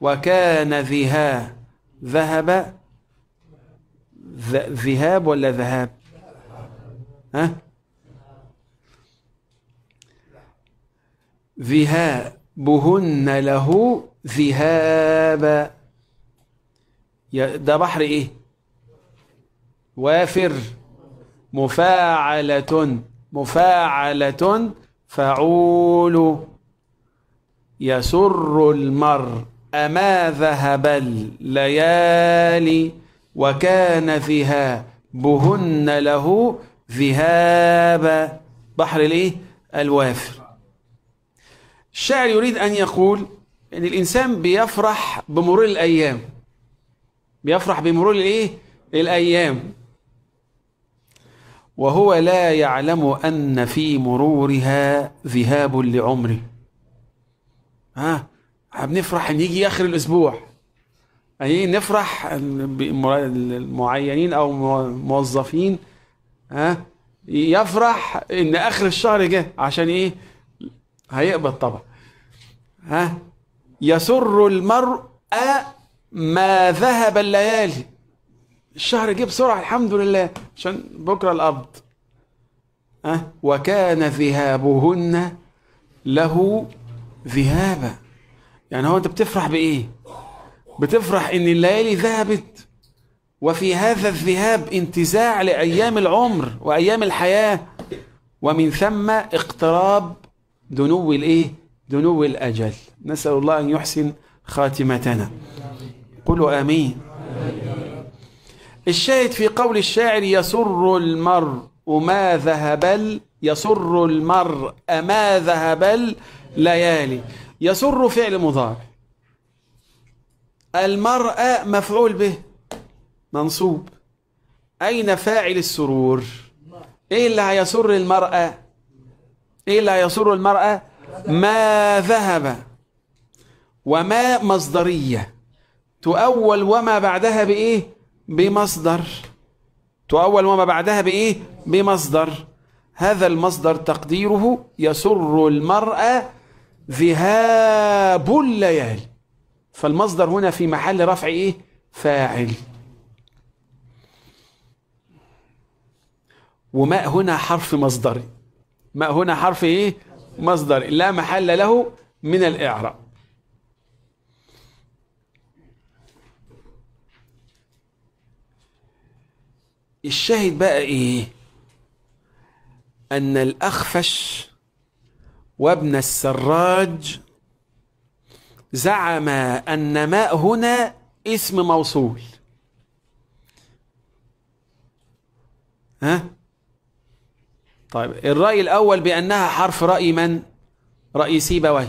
وكان ذها ذهب ذهاب ولا ذهاب ها ذهابهن له ذهابا ده بحر ايه وافر مفاعلة مفاعلة فعول يسر المرء أما ذهب الليالي وكان ذهابهن له ذهاب بحر الايه الوافر الشاعر يريد ان يقول ان الانسان بيفرح بمرور الايام بيفرح بمرور الايه الايام وهو لا يعلم ان في مرورها ذهاب لعمره ها بنفرح ان يجي اخر الاسبوع يعني نفرح المعينين او الموظفين ها يفرح ان اخر الشهر جه عشان ايه هيقبض طبعا ها يسر المرء ما ذهب الليالي الشهر جه بسرعه الحمد لله عشان بكره القبض ها وكان ذهابهن له ذهابا يعني هو انت بتفرح بايه بتفرح ان الليالي ذهبت وفي هذا الذهاب انتزاع لايام العمر وايام الحياه ومن ثم اقتراب دنو الايه؟ دنو الاجل نسال الله ان يحسن خاتمتنا قولوا امين الشاهد في قول الشاعر يسر المرء ما ذهب يسر المرء ما ذهب الليالي يسر فعل مضارع المرأة مفعول به منصوب أين فاعل السرور إيه اللي هيسر المرأة إيه اللي هيسر المرأة ما ذهب وما مصدرية تؤول وما بعدها بإيه بمصدر تؤول وما بعدها بإيه بمصدر هذا المصدر تقديره يسر المرأة ذهاب الليالي فالمصدر هنا في محل رفع إيه فاعل وماء هنا حرف مصدري ماء هنا حرف إيه مصدر لا محل له من الإعراب الشاهد بقى إيه أن الأخفش وابن السراج زعم أن ماء هنا اسم موصول ها طيب الرأي الأول بأنها حرف رأي من رأي سيبويه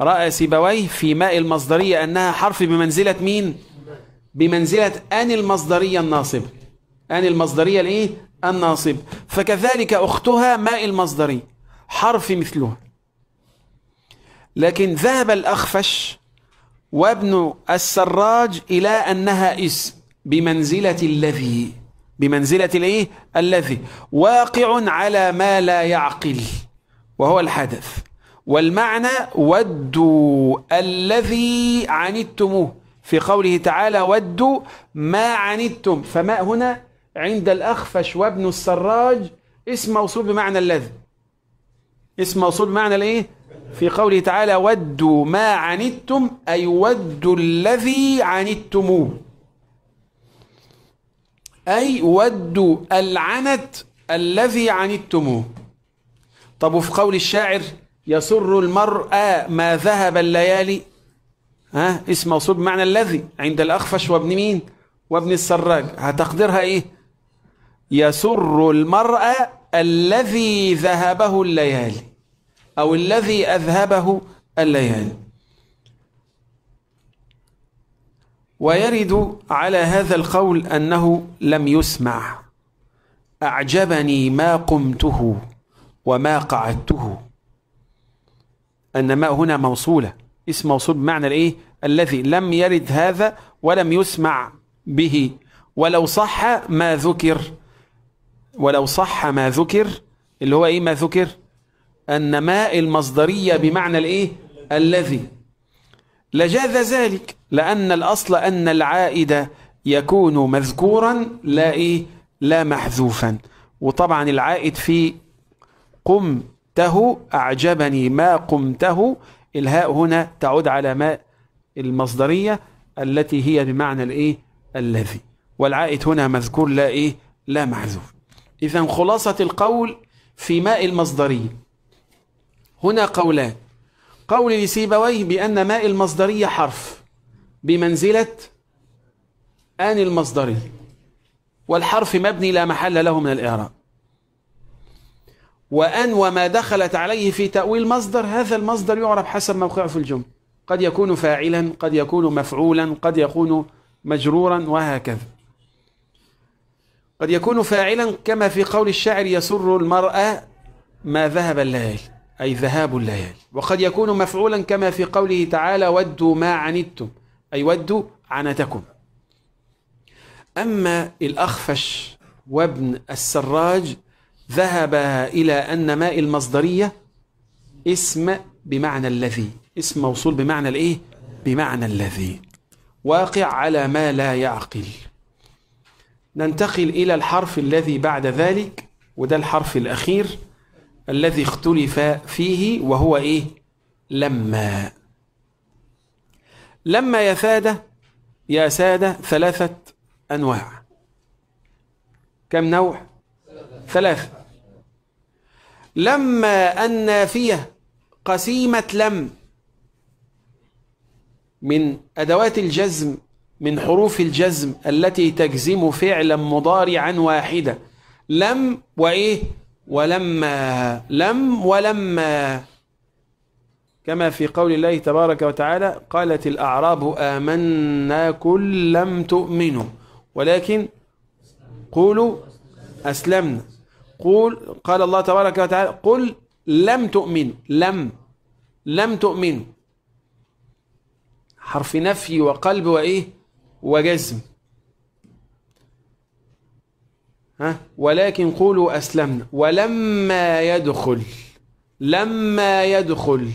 رأى سيبويه في ماء المصدرية أنها حرف بمنزلة مين بمنزلة أن المصدرية الناصبة أن المصدرية الإيه الناصبة فكذلك أختها ماء المصدرية حرف مثلها لكن ذهب الأخفش وابن السراج إلى أنها اسم بمنزلة الذي بمنزلة الايه الذي واقع على ما لا يعقل وهو الحدث والمعنى ودوا الذي عنتموه في قوله تعالى ودوا ما عنتم فما هنا عند الأخفش وابن السراج اسم موصول بمعنى الذي اسم موصول بمعنى الايه في قوله تعالى ودوا ما عنتم أي ودوا الذي عنتموه أي ودوا العنت الذي عنتموه طب وفي قول الشاعر يسر المرء ما ذهب الليالي ها اسم موصول بمعنى الذي عند الأخفش وابن مين وابن السراج هتقدرها ايه يسر المرء الذي ذهبه الليالي أو الذي أذهبه الليالي ويرد على هذا القول أنه لم يسمع أعجبني ما قمته وما قعدته أن ما هنا موصولة اسم موصول بمعنى الإيه الذي لم يرد هذا ولم يسمع به ولو صح ما ذكر ولو صح ما ذكر اللي هو إيه ما ذكر النماء المصدرية بمعنى الإيه؟ الذي لجاز ذلك لأن الأصل أن العائد يكون مذكورا لا إيه؟ لا محذوفا وطبعا العائد في قمته أعجبني ما قمته الهاء هنا تعود على ما المصدرية التي هي بمعنى الإيه؟ الذي والعائد هنا مذكور لا إيه؟ لا محذوف إذا خلاصة القول في ماء المصدرية هنا قولان قول لسيبويه بأن ماء المصدرية حرف بمنزلة آن المصدري والحرف مبني لا محل له من الإعراب وأن وما دخلت عليه في تأويل مصدر هذا المصدر يعرف حسب موقعه في الجملة قد يكون فاعلا قد يكون مفعولا قد يكون مجرورا وهكذا قد يكون فاعلا كما في قول الشاعر يسر المرأة ما ذهب الليل أي ذهاب الليالي وقد يكون مفعولا كما في قوله تعالى ودوا ما عنتم أي ودوا عنتكم أما الأخفش وابن السراج ذهبا إلى أن ماء المصدرية اسم بمعنى الذي اسم موصول بمعنى الإيه؟ بمعنى الذي واقع على ما لا يعقل ننتقل إلى الحرف الذي بعد ذلك وده الحرف الأخير الذي اختلف فيه وهو إيه لما لما يا سادة يا سادة ثلاثة أنواع كم نوع ثلاثة لما النافية قسيمة لم من أدوات الجزم من حروف الجزم التي تجزم فعلا مضارعا واحدة لم وإيه ولما لم ولما كما في قول الله تبارك وتعالى قالت الأعراب آمنا كل لم تؤمنوا ولكن قولوا أسلمنا قول قال الله تبارك وتعالى قل لم تؤمنوا لم لم تؤمنوا حرف نفي وقلب وإيه وجزم ها ولكن قولوا أسلمنا ولما يدخل لما يدخل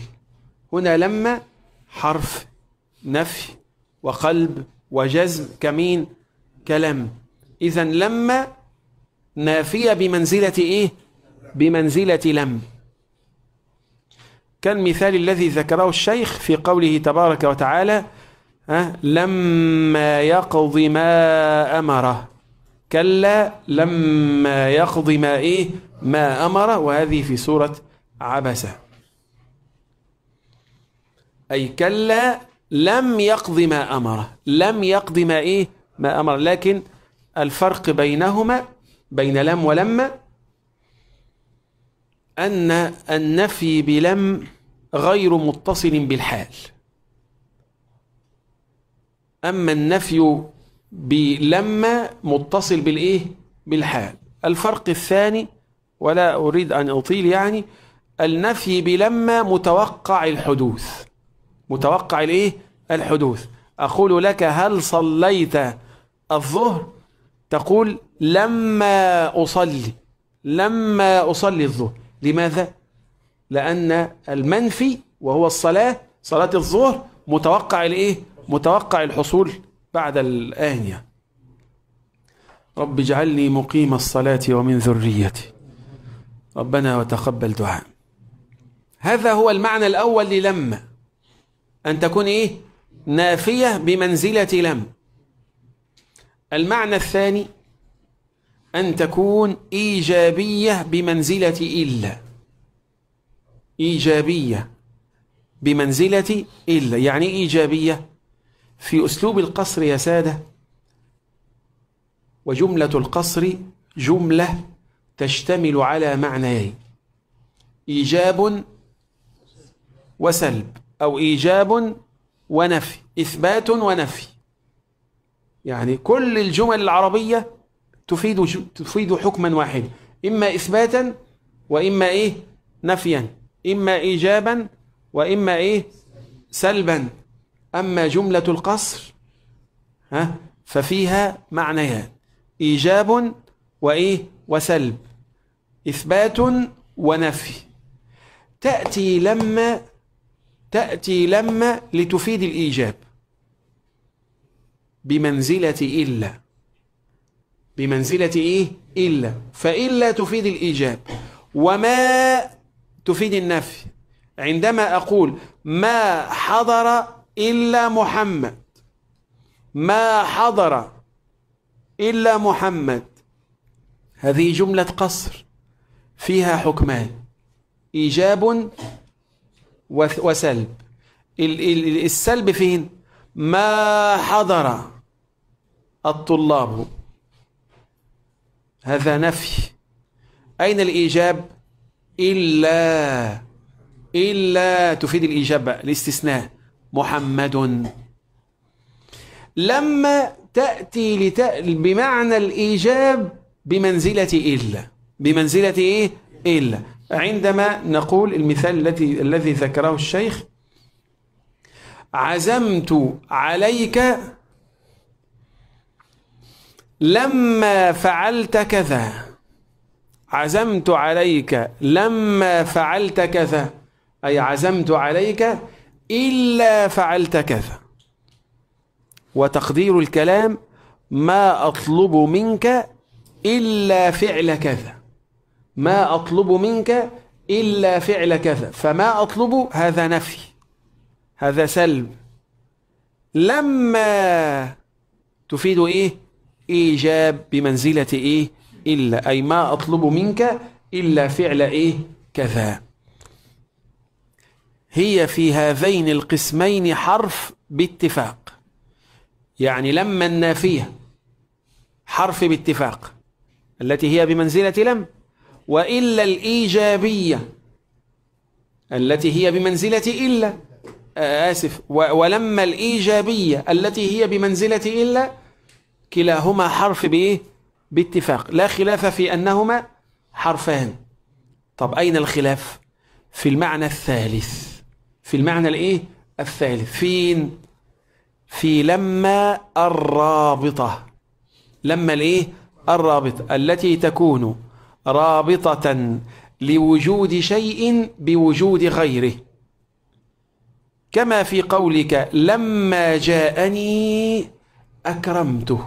هنا لما حرف نفي وقلب وجزم كمين كلم إذا لما نافية بمنزلة إيه بمنزلة لم كان مثال الذي ذكره الشيخ في قوله تبارك وتعالى ها لما يقضي ما أمره كلا لما يقض ما إيه ما أمر وهذه في سورة عبسة أي كلا لم يقض ما أمر لم يقض ما إيه ما أمر لكن الفرق بينهما بين لم ولما أن النفي بلم غير متصل بالحال أما النفي بلما متصل بالإيه؟ بالحال الفرق الثاني ولا أريد أن أطيل يعني النفي بلما متوقع الحدوث متوقع الإيه؟ الحدوث أقول لك هل صليت الظهر تقول لما أصلي لما أصلي الظهر لماذا؟ لأن المنفي وهو الصلاة صلاة الظهر متوقع الإيه؟ متوقع الحصول بعد الآية رب اجعلني مقيم الصلاة ومن ذريتي ربنا وتقبل دعاء هذا هو المعنى الأول للم أن تكون إيه نافية بمنزلة لم المعنى الثاني أن تكون إيجابية بمنزلة إلا إيجابية بمنزلة إلا يعني إيجابية في أسلوب القصر يا سادة وجملة القصر جملة تشتمل على معنيين إيجاب وسلب أو إيجاب ونفي إثبات ونفي يعني كل الجمل العربية تفيد تفيد حكما واحدا إما إثباتا وإما إيه نفيا إما إيجابا وإما إيه سلبا أما جملة القصر ها ففيها معنيان إيجاب وإيه وسلب إثبات ونفي تأتي لما تأتي لما لتفيد الإيجاب بمنزلة إلا بمنزلة إيه إلا فإلا تفيد الإيجاب وما تفيد النفي عندما أقول ما حضر إلا محمد ما حضر إلا محمد هذه جملة قصر فيها حكمان إيجاب وسلب السلب فين ما حضر الطلاب هذا نفي أين الإيجاب إلا إلا تفيد الإيجاب الاستثناء محمد لما تأتي بمعنى الإيجاب بمنزلة إلا بمنزلة إيه؟ إلا عندما نقول المثال التي الذي ذكره الشيخ عزمت عليك لما فعلت كذا عزمت عليك لما فعلت كذا أي عزمت عليك إلا فعلت كذا وتقدير الكلام ما أطلب منك إلا فعل كذا ما أطلب منك إلا فعل كذا فما أطلب هذا نفي هذا سلب لما تفيد إيه إيجاب بمنزلة إيه إلا أي ما أطلب منك إلا فعل إيه كذا هي في هذين القسمين حرف باتفاق يعني لما النافية حرف باتفاق التي هي بمنزلة لم وإلا الإيجابية التي هي بمنزلة إلا آه، آسف ولما الإيجابية التي هي بمنزلة إلا كلاهما حرف بإيه؟ باتفاق لا خلاف في أنهما حرفان طب أين الخلاف؟ في المعنى الثالث في المعنى الايه الثالث فين في لما الرابطة لما الايه الرابطة التي تكون رابطة لوجود شيء بوجود غيره كما في قولك لما جاءني أكرمته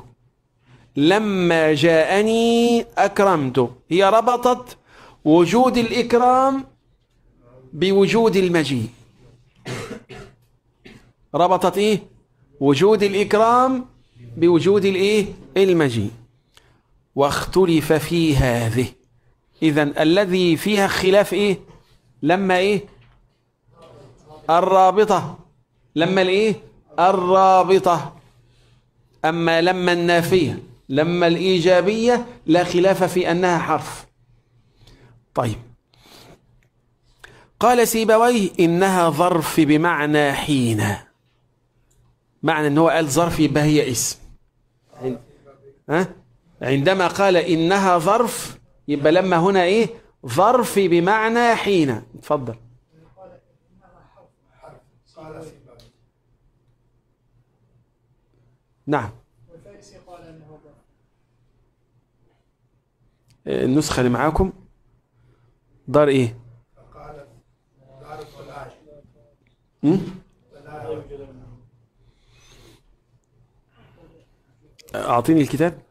لما جاءني أكرمته هي ربطت وجود الإكرام بوجود المجيء ربطت إيه وجود الإكرام بوجود الإيه المجيء واختلف في هذه إذا الذي فيها خلاف إيه لما إيه الرابطة لما الإيه الرابطة أما لما النافية لما الإيجابية لا خلاف في أنها حرف طيب قال سيبويه إنها ظرف بمعنى حين معنى ان هو قال ظرف يبقى هي اسم ها عندما قال انها ظرف يبقى لما هنا ايه ظرف بمعنى حين اتفضل نعم النسخة اللي معاكم دار ايه؟ أعطيني الكتاب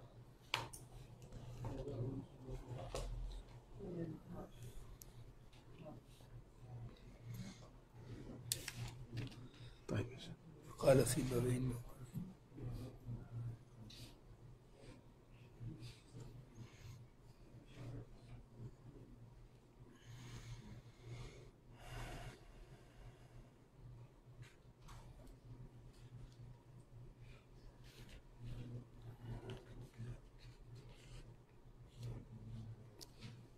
طيب قال في بابين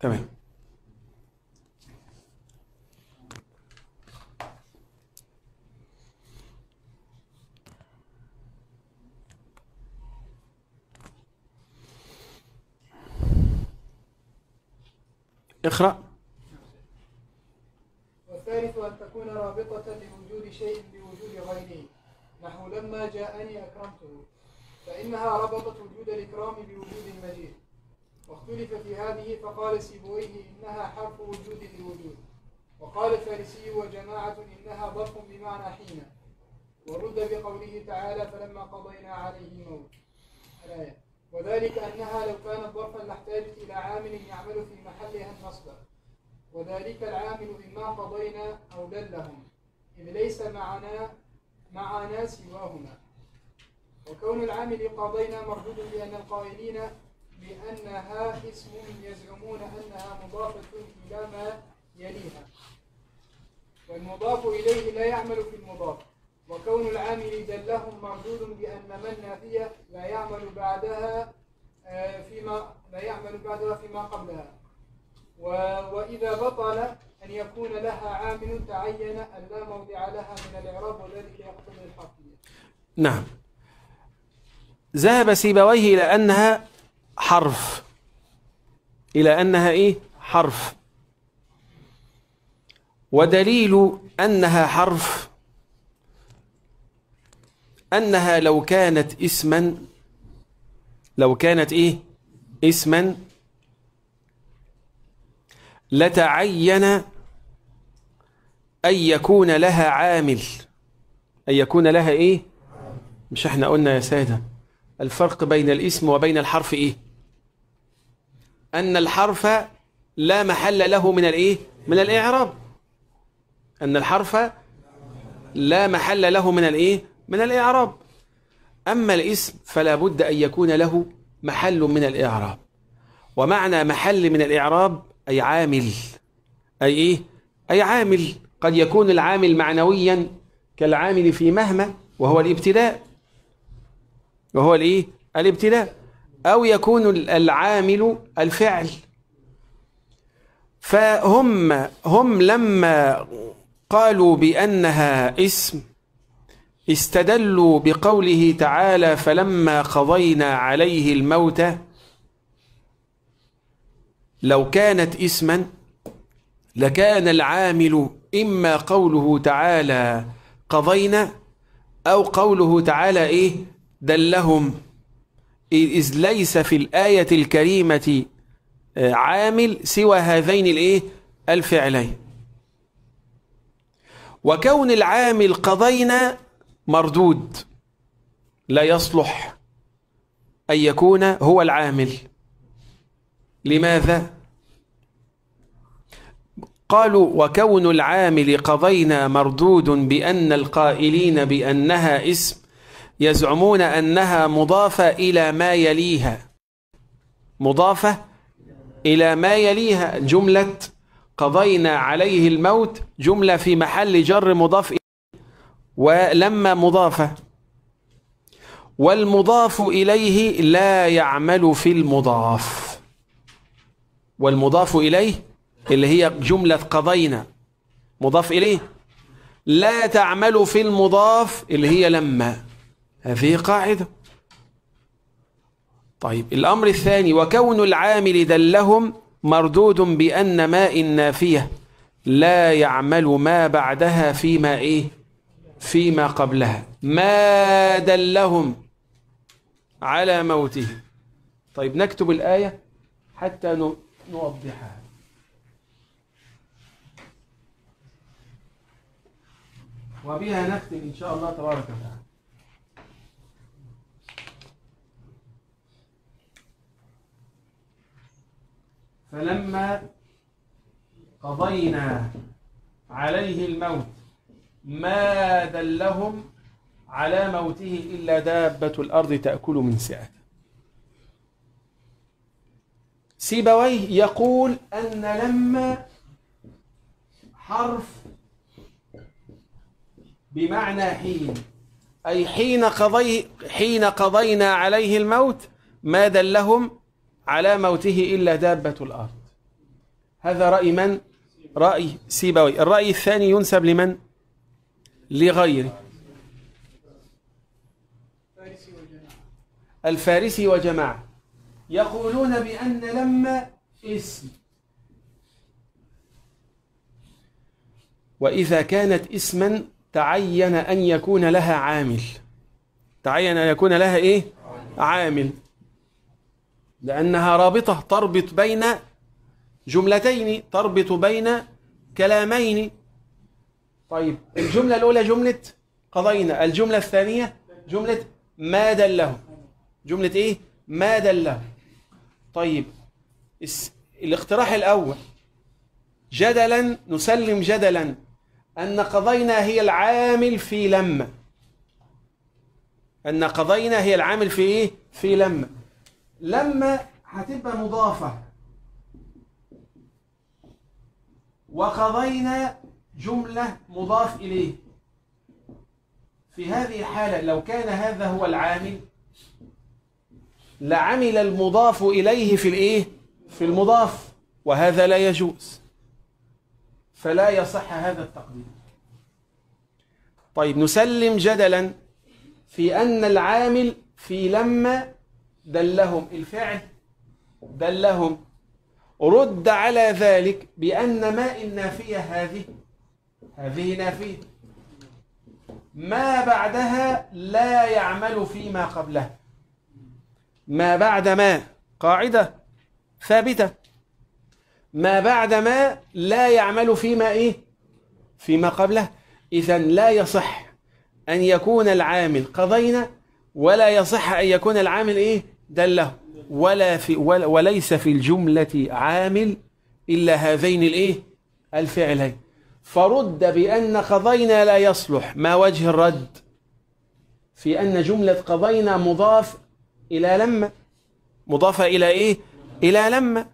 تمام اقرأ والثالث أن تكون رابطة لوجود شيء بوجود غيره نحو لما جاءني أكرمته فإنها ربطت وجود الإكرام بوجود المجيد واختلف في هذه فقال سيبويه إنها حرف وجود لوجود وقال الفارسي وجماعة إنها ظرف بمعنى حين ورد بقوله تعالى فلما قضينا عليه موت الآية وذلك أنها لو كانت ظرفا لاحتاجت إلى عامل يعمل في محلها النصب وذلك العامل إما قضينا أو دلهم إذ ليس معنا معنا سواهما وكون العامل قضينا مردود بأن القائلين لأنها اسم يزعمون أنها مضافة إلى ما يليها والمضاف إليه لا يعمل في المضاف وكون العامل دلهم مردود بأن من نافية لا يعمل بعدها آه، فيما لا يعمل بعدها فيما قبلها وإذا بطل أن يكون لها عامل تعين أن لا موضع لها من الإعراب وذلك يقتضي الحرفية نعم ذهب سيبويه إلى أنها حرف إلى أنها إيه؟ حرف ودليل أنها حرف أنها لو كانت اسما لو كانت إيه؟ اسما لتعين أن يكون لها عامل أن يكون لها إيه؟ مش احنا قلنا يا سادة الفرق بين الاسم وبين الحرف إيه؟ أن الحرف لا محل له من الإيه؟ من الإعراب أن الحرف لا محل له من الإيه؟ من الإعراب أما الاسم فلا بد أن يكون له محل من الإعراب ومعنى محل من الإعراب أي عامل أي إيه؟ أي عامل قد يكون العامل معنويا كالعامل في مهما وهو الابتلاء وهو الإيه؟ الابتلاء أو يكون العامل الفعل فهم هم لما قالوا بأنها اسم استدلوا بقوله تعالى فلما قضينا عليه الموت لو كانت اسما لكان العامل إما قوله تعالى قضينا أو قوله تعالى إيه دلهم إذ ليس في الآية الكريمة آه، عامل سوى هذين الإيه؟ الفعلين وكون العامل قضينا مردود لا يصلح أن يكون هو العامل لماذا؟ قالوا وكون العامل قضينا مردود بأن القائلين بأنها اسم يزعمون أنها مضافة إلى ما يليها مضافة إلى ما يليها جملة قضينا عليه الموت جملة في محل جر مضاف ولما مضافة والمضاف إليه لا يعمل في المضاف والمضاف إليه اللي هي جملة قضينا مضاف إليه لا تعمل في المضاف اللي هي لما هذه قاعدة طيب الأمر الثاني وكون العامل دلهم مردود بأن ماء النافية لا يعمل ما بعدها فيما إيه فيما قبلها ما دلهم على موته طيب نكتب الآية حتى نوضحها وبها نختم إن شاء الله تبارك وتعالى فلما قضينا عليه الموت ما دلهم على موته إلا دابة الأرض تأكل من سعته سيبويه يقول أن لما حرف بمعنى حين أي حين قضي حين قضينا عليه الموت ما دلهم على موته إلا دابة الأرض هذا رأي من؟ رأي سيبوي الرأي الثاني ينسب لمن؟ لغيره الفارسي وجماعة يقولون بأن لما اسم وإذا كانت اسما تعين أن يكون لها عامل تعين أن يكون لها إيه؟ عامل لأنها رابطة تربط بين جملتين تربط بين كلامين طيب الجملة الأولى جملة قضينا الجملة الثانية جملة ما دله جملة إيه؟ ما دله طيب الاقتراح الأول جدلا نسلم جدلا أن قضينا هي العامل في لما أن قضينا هي العامل في إيه؟ في لما لما هتبقى مضافة وقضينا جملة مضاف إليه في هذه الحالة لو كان هذا هو العامل لعمل المضاف إليه في الإيه؟ في المضاف وهذا لا يجوز فلا يصح هذا التقدير طيب نسلم جدلا في أن العامل في لما دلهم الفعل دلهم رد على ذلك بأن ما النافية هذه هذه نافية ما بعدها لا يعمل فيما قبله ما بعد ما قاعدة ثابتة ما بعد ما لا يعمل فيما إيه فيما قبله إذا لا يصح أن يكون العامل قضينا ولا يصح أن يكون العامل إيه دله ولا في ولا وليس في الجملة عامل إلا هذين الإيه الفعلين فرد بأن قضينا لا يصلح ما وجه الرد في أن جملة قضينا مضاف إلى لما مضافة إلى إيه إلى لما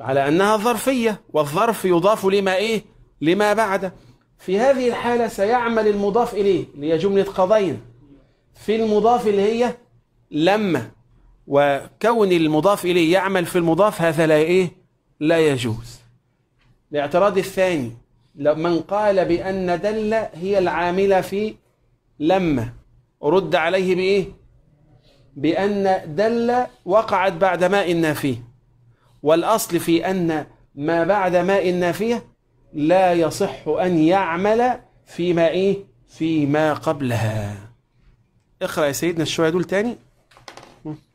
على أنها ظرفية والظرف يضاف لما إيه لما بعد في هذه الحالة سيعمل المضاف إليه اللي هي جملة قضينا في المضاف اللي هي لما وكون المضاف إليه يعمل في المضاف هذا لا إيه لا يجوز الاعتراض الثاني من قال بأن دل هي العاملة في لما رد عليه بإيه بأن دل وقعت بعد ماء نافية والأصل في أن ما بعد ماء نافية لا يصح أن يعمل فيما إيه فيما قبلها اقرأ يا سيدنا الشوية دول تاني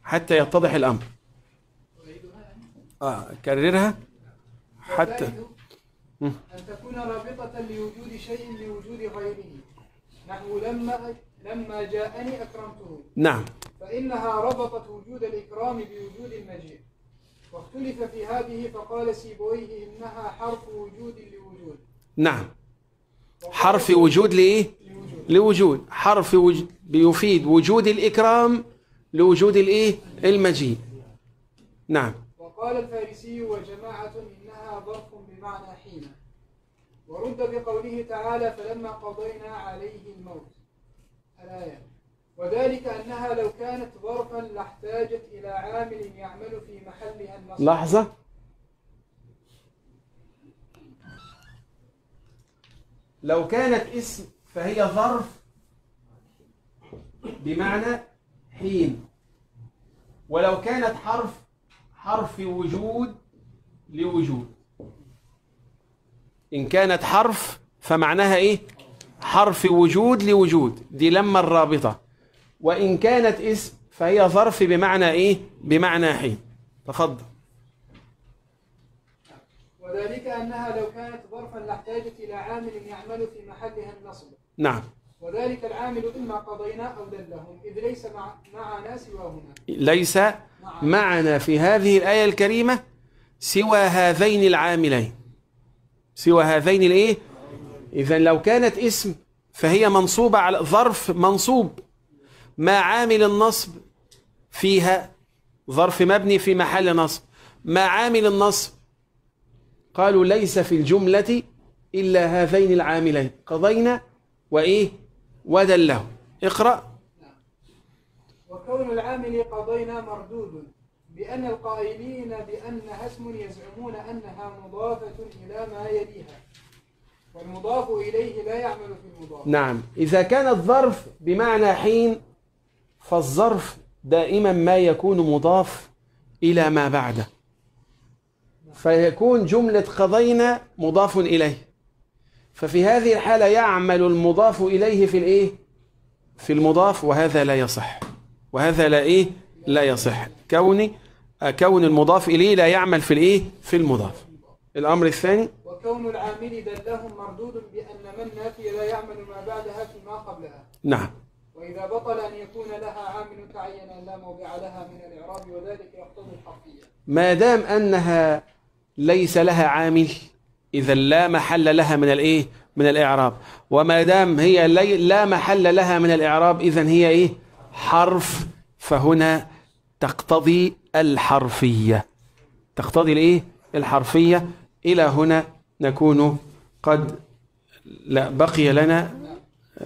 حتى يتضح الأمر آه كررها حتى أن تكون رابطة لوجود شيء لوجود غيره نحو لما لما جاءني أكرمته نعم فإنها ربطت وجود الإكرام بوجود المجيء واختلف في هذه فقال سيبويه إنها حرف وجود لوجود نعم حرف وجود لإيه؟ لوجود, لوجود. حرف وج... بيفيد وجود الإكرام لوجود الايه المجيء نعم وقال الفارسي وجماعة إنها ظرف بمعنى حين ورد بقوله تعالى فلما قضينا عليه الموت الآية وذلك أنها لو كانت ظرفا لاحتاجت إلى عامل يعمل في محلها النصر لحظة لو كانت اسم فهي ظرف بمعنى حين ولو كانت حرف حرف وجود لوجود إن كانت حرف فمعناها إيه حرف وجود لوجود دي لما الرابطة وإن كانت اسم فهي ظرف بمعنى إيه بمعنى حين تفضل وذلك أنها لو كانت ظرفا لاحتاجت إلى عامل يعمل في محلها النصب نعم وذلك العامل إما قضينا أو دلهم إذ ليس مع معنا سواهما ليس معنا في هذه الآية الكريمة سوى هذين العاملين سوى هذين الايه إذا لو كانت اسم فهي منصوبة على ظرف منصوب ما عامل النصب فيها ظرف مبني في محل نصب ما عامل النصب قالوا ليس في الجملة إلا هذين العاملين قضينا وإيه ودله اقرأ وكون العامل قضينا مردود بأن القائلين بأنها اسم يزعمون أنها مضافة إلى ما يليها والمضاف إليه لا يعمل في المضاف نعم إذا كان الظرف بمعنى حين فالظرف دائما ما يكون مضاف إلى ما بعده فيكون جملة قضينا مضاف إليه ففي هذه الحالة يعمل المضاف إليه في الإيه؟ في المضاف وهذا لا يصح وهذا لا إيه؟ لا يصح كوني كون المضاف إليه لا يعمل في الإيه؟ في المضاف الأمر الثاني وكون العامل دلهم مردود بأن من نافي لا يعمل ما بعدها فيما قبلها نعم وإذا بطل أن يكون لها عامل تعين لا موضع لها من الإعراب وذلك يقتضي الحقية ما دام أنها ليس لها عامل إذا لا محل لها من الإيه؟ من الإعراب وما دام هي لا محل لها من الإعراب إذا هي إيه؟ حرف فهنا تقتضي الحرفية تقتضي الإيه؟ الحرفية إلى هنا نكون قد لا بقي لنا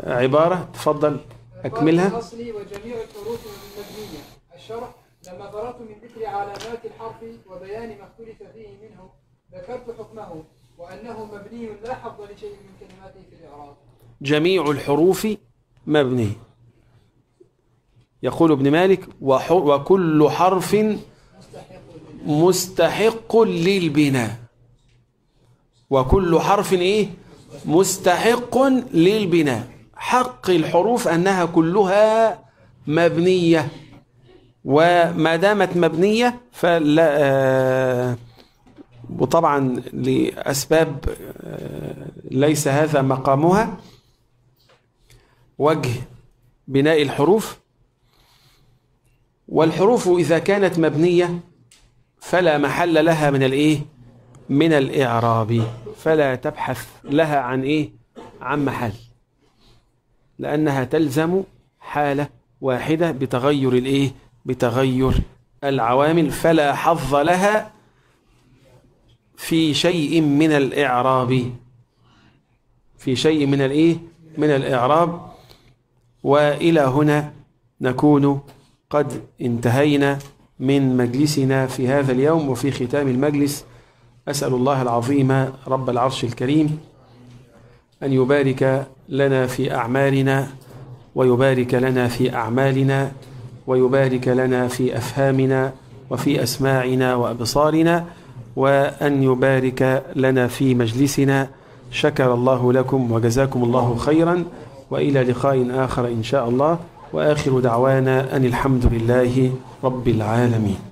عبارة تفضل أكملها الأصلي وجميع الحروف المبنية الشرح لما فرغت من ذكر علامات الحرف وبيان ما اختلف فيه منه ذكرت حكمه وأنه مبني لا حظ لشيء من كلماته في الإعراب جميع الحروف مبني يقول ابن مالك وكل حرف مستحق للبناء وكل حرف إيه مستحق للبناء حق الحروف أنها كلها مبنية وما دامت مبنية فلا آه وطبعا لأسباب آه، ليس هذا مقامها وجه بناء الحروف والحروف إذا كانت مبنية فلا محل لها من الإيه من الإعراب فلا تبحث لها عن إيه عن محل لأنها تلزم حالة واحدة بتغير الإيه بتغير العوامل فلا حظ لها في شيء من الإعراب في شيء من الإيه من الإعراب وإلى هنا نكون قد انتهينا من مجلسنا في هذا اليوم وفي ختام المجلس أسأل الله العظيم رب العرش الكريم أن يبارك لنا في أعمالنا ويبارك لنا في أعمالنا ويبارك لنا في أفهامنا وفي أسماعنا وأبصارنا وأن يبارك لنا في مجلسنا شكر الله لكم وجزاكم الله خيرا وإلى لقاء آخر إن شاء الله وآخر دعوانا أن الحمد لله رب العالمين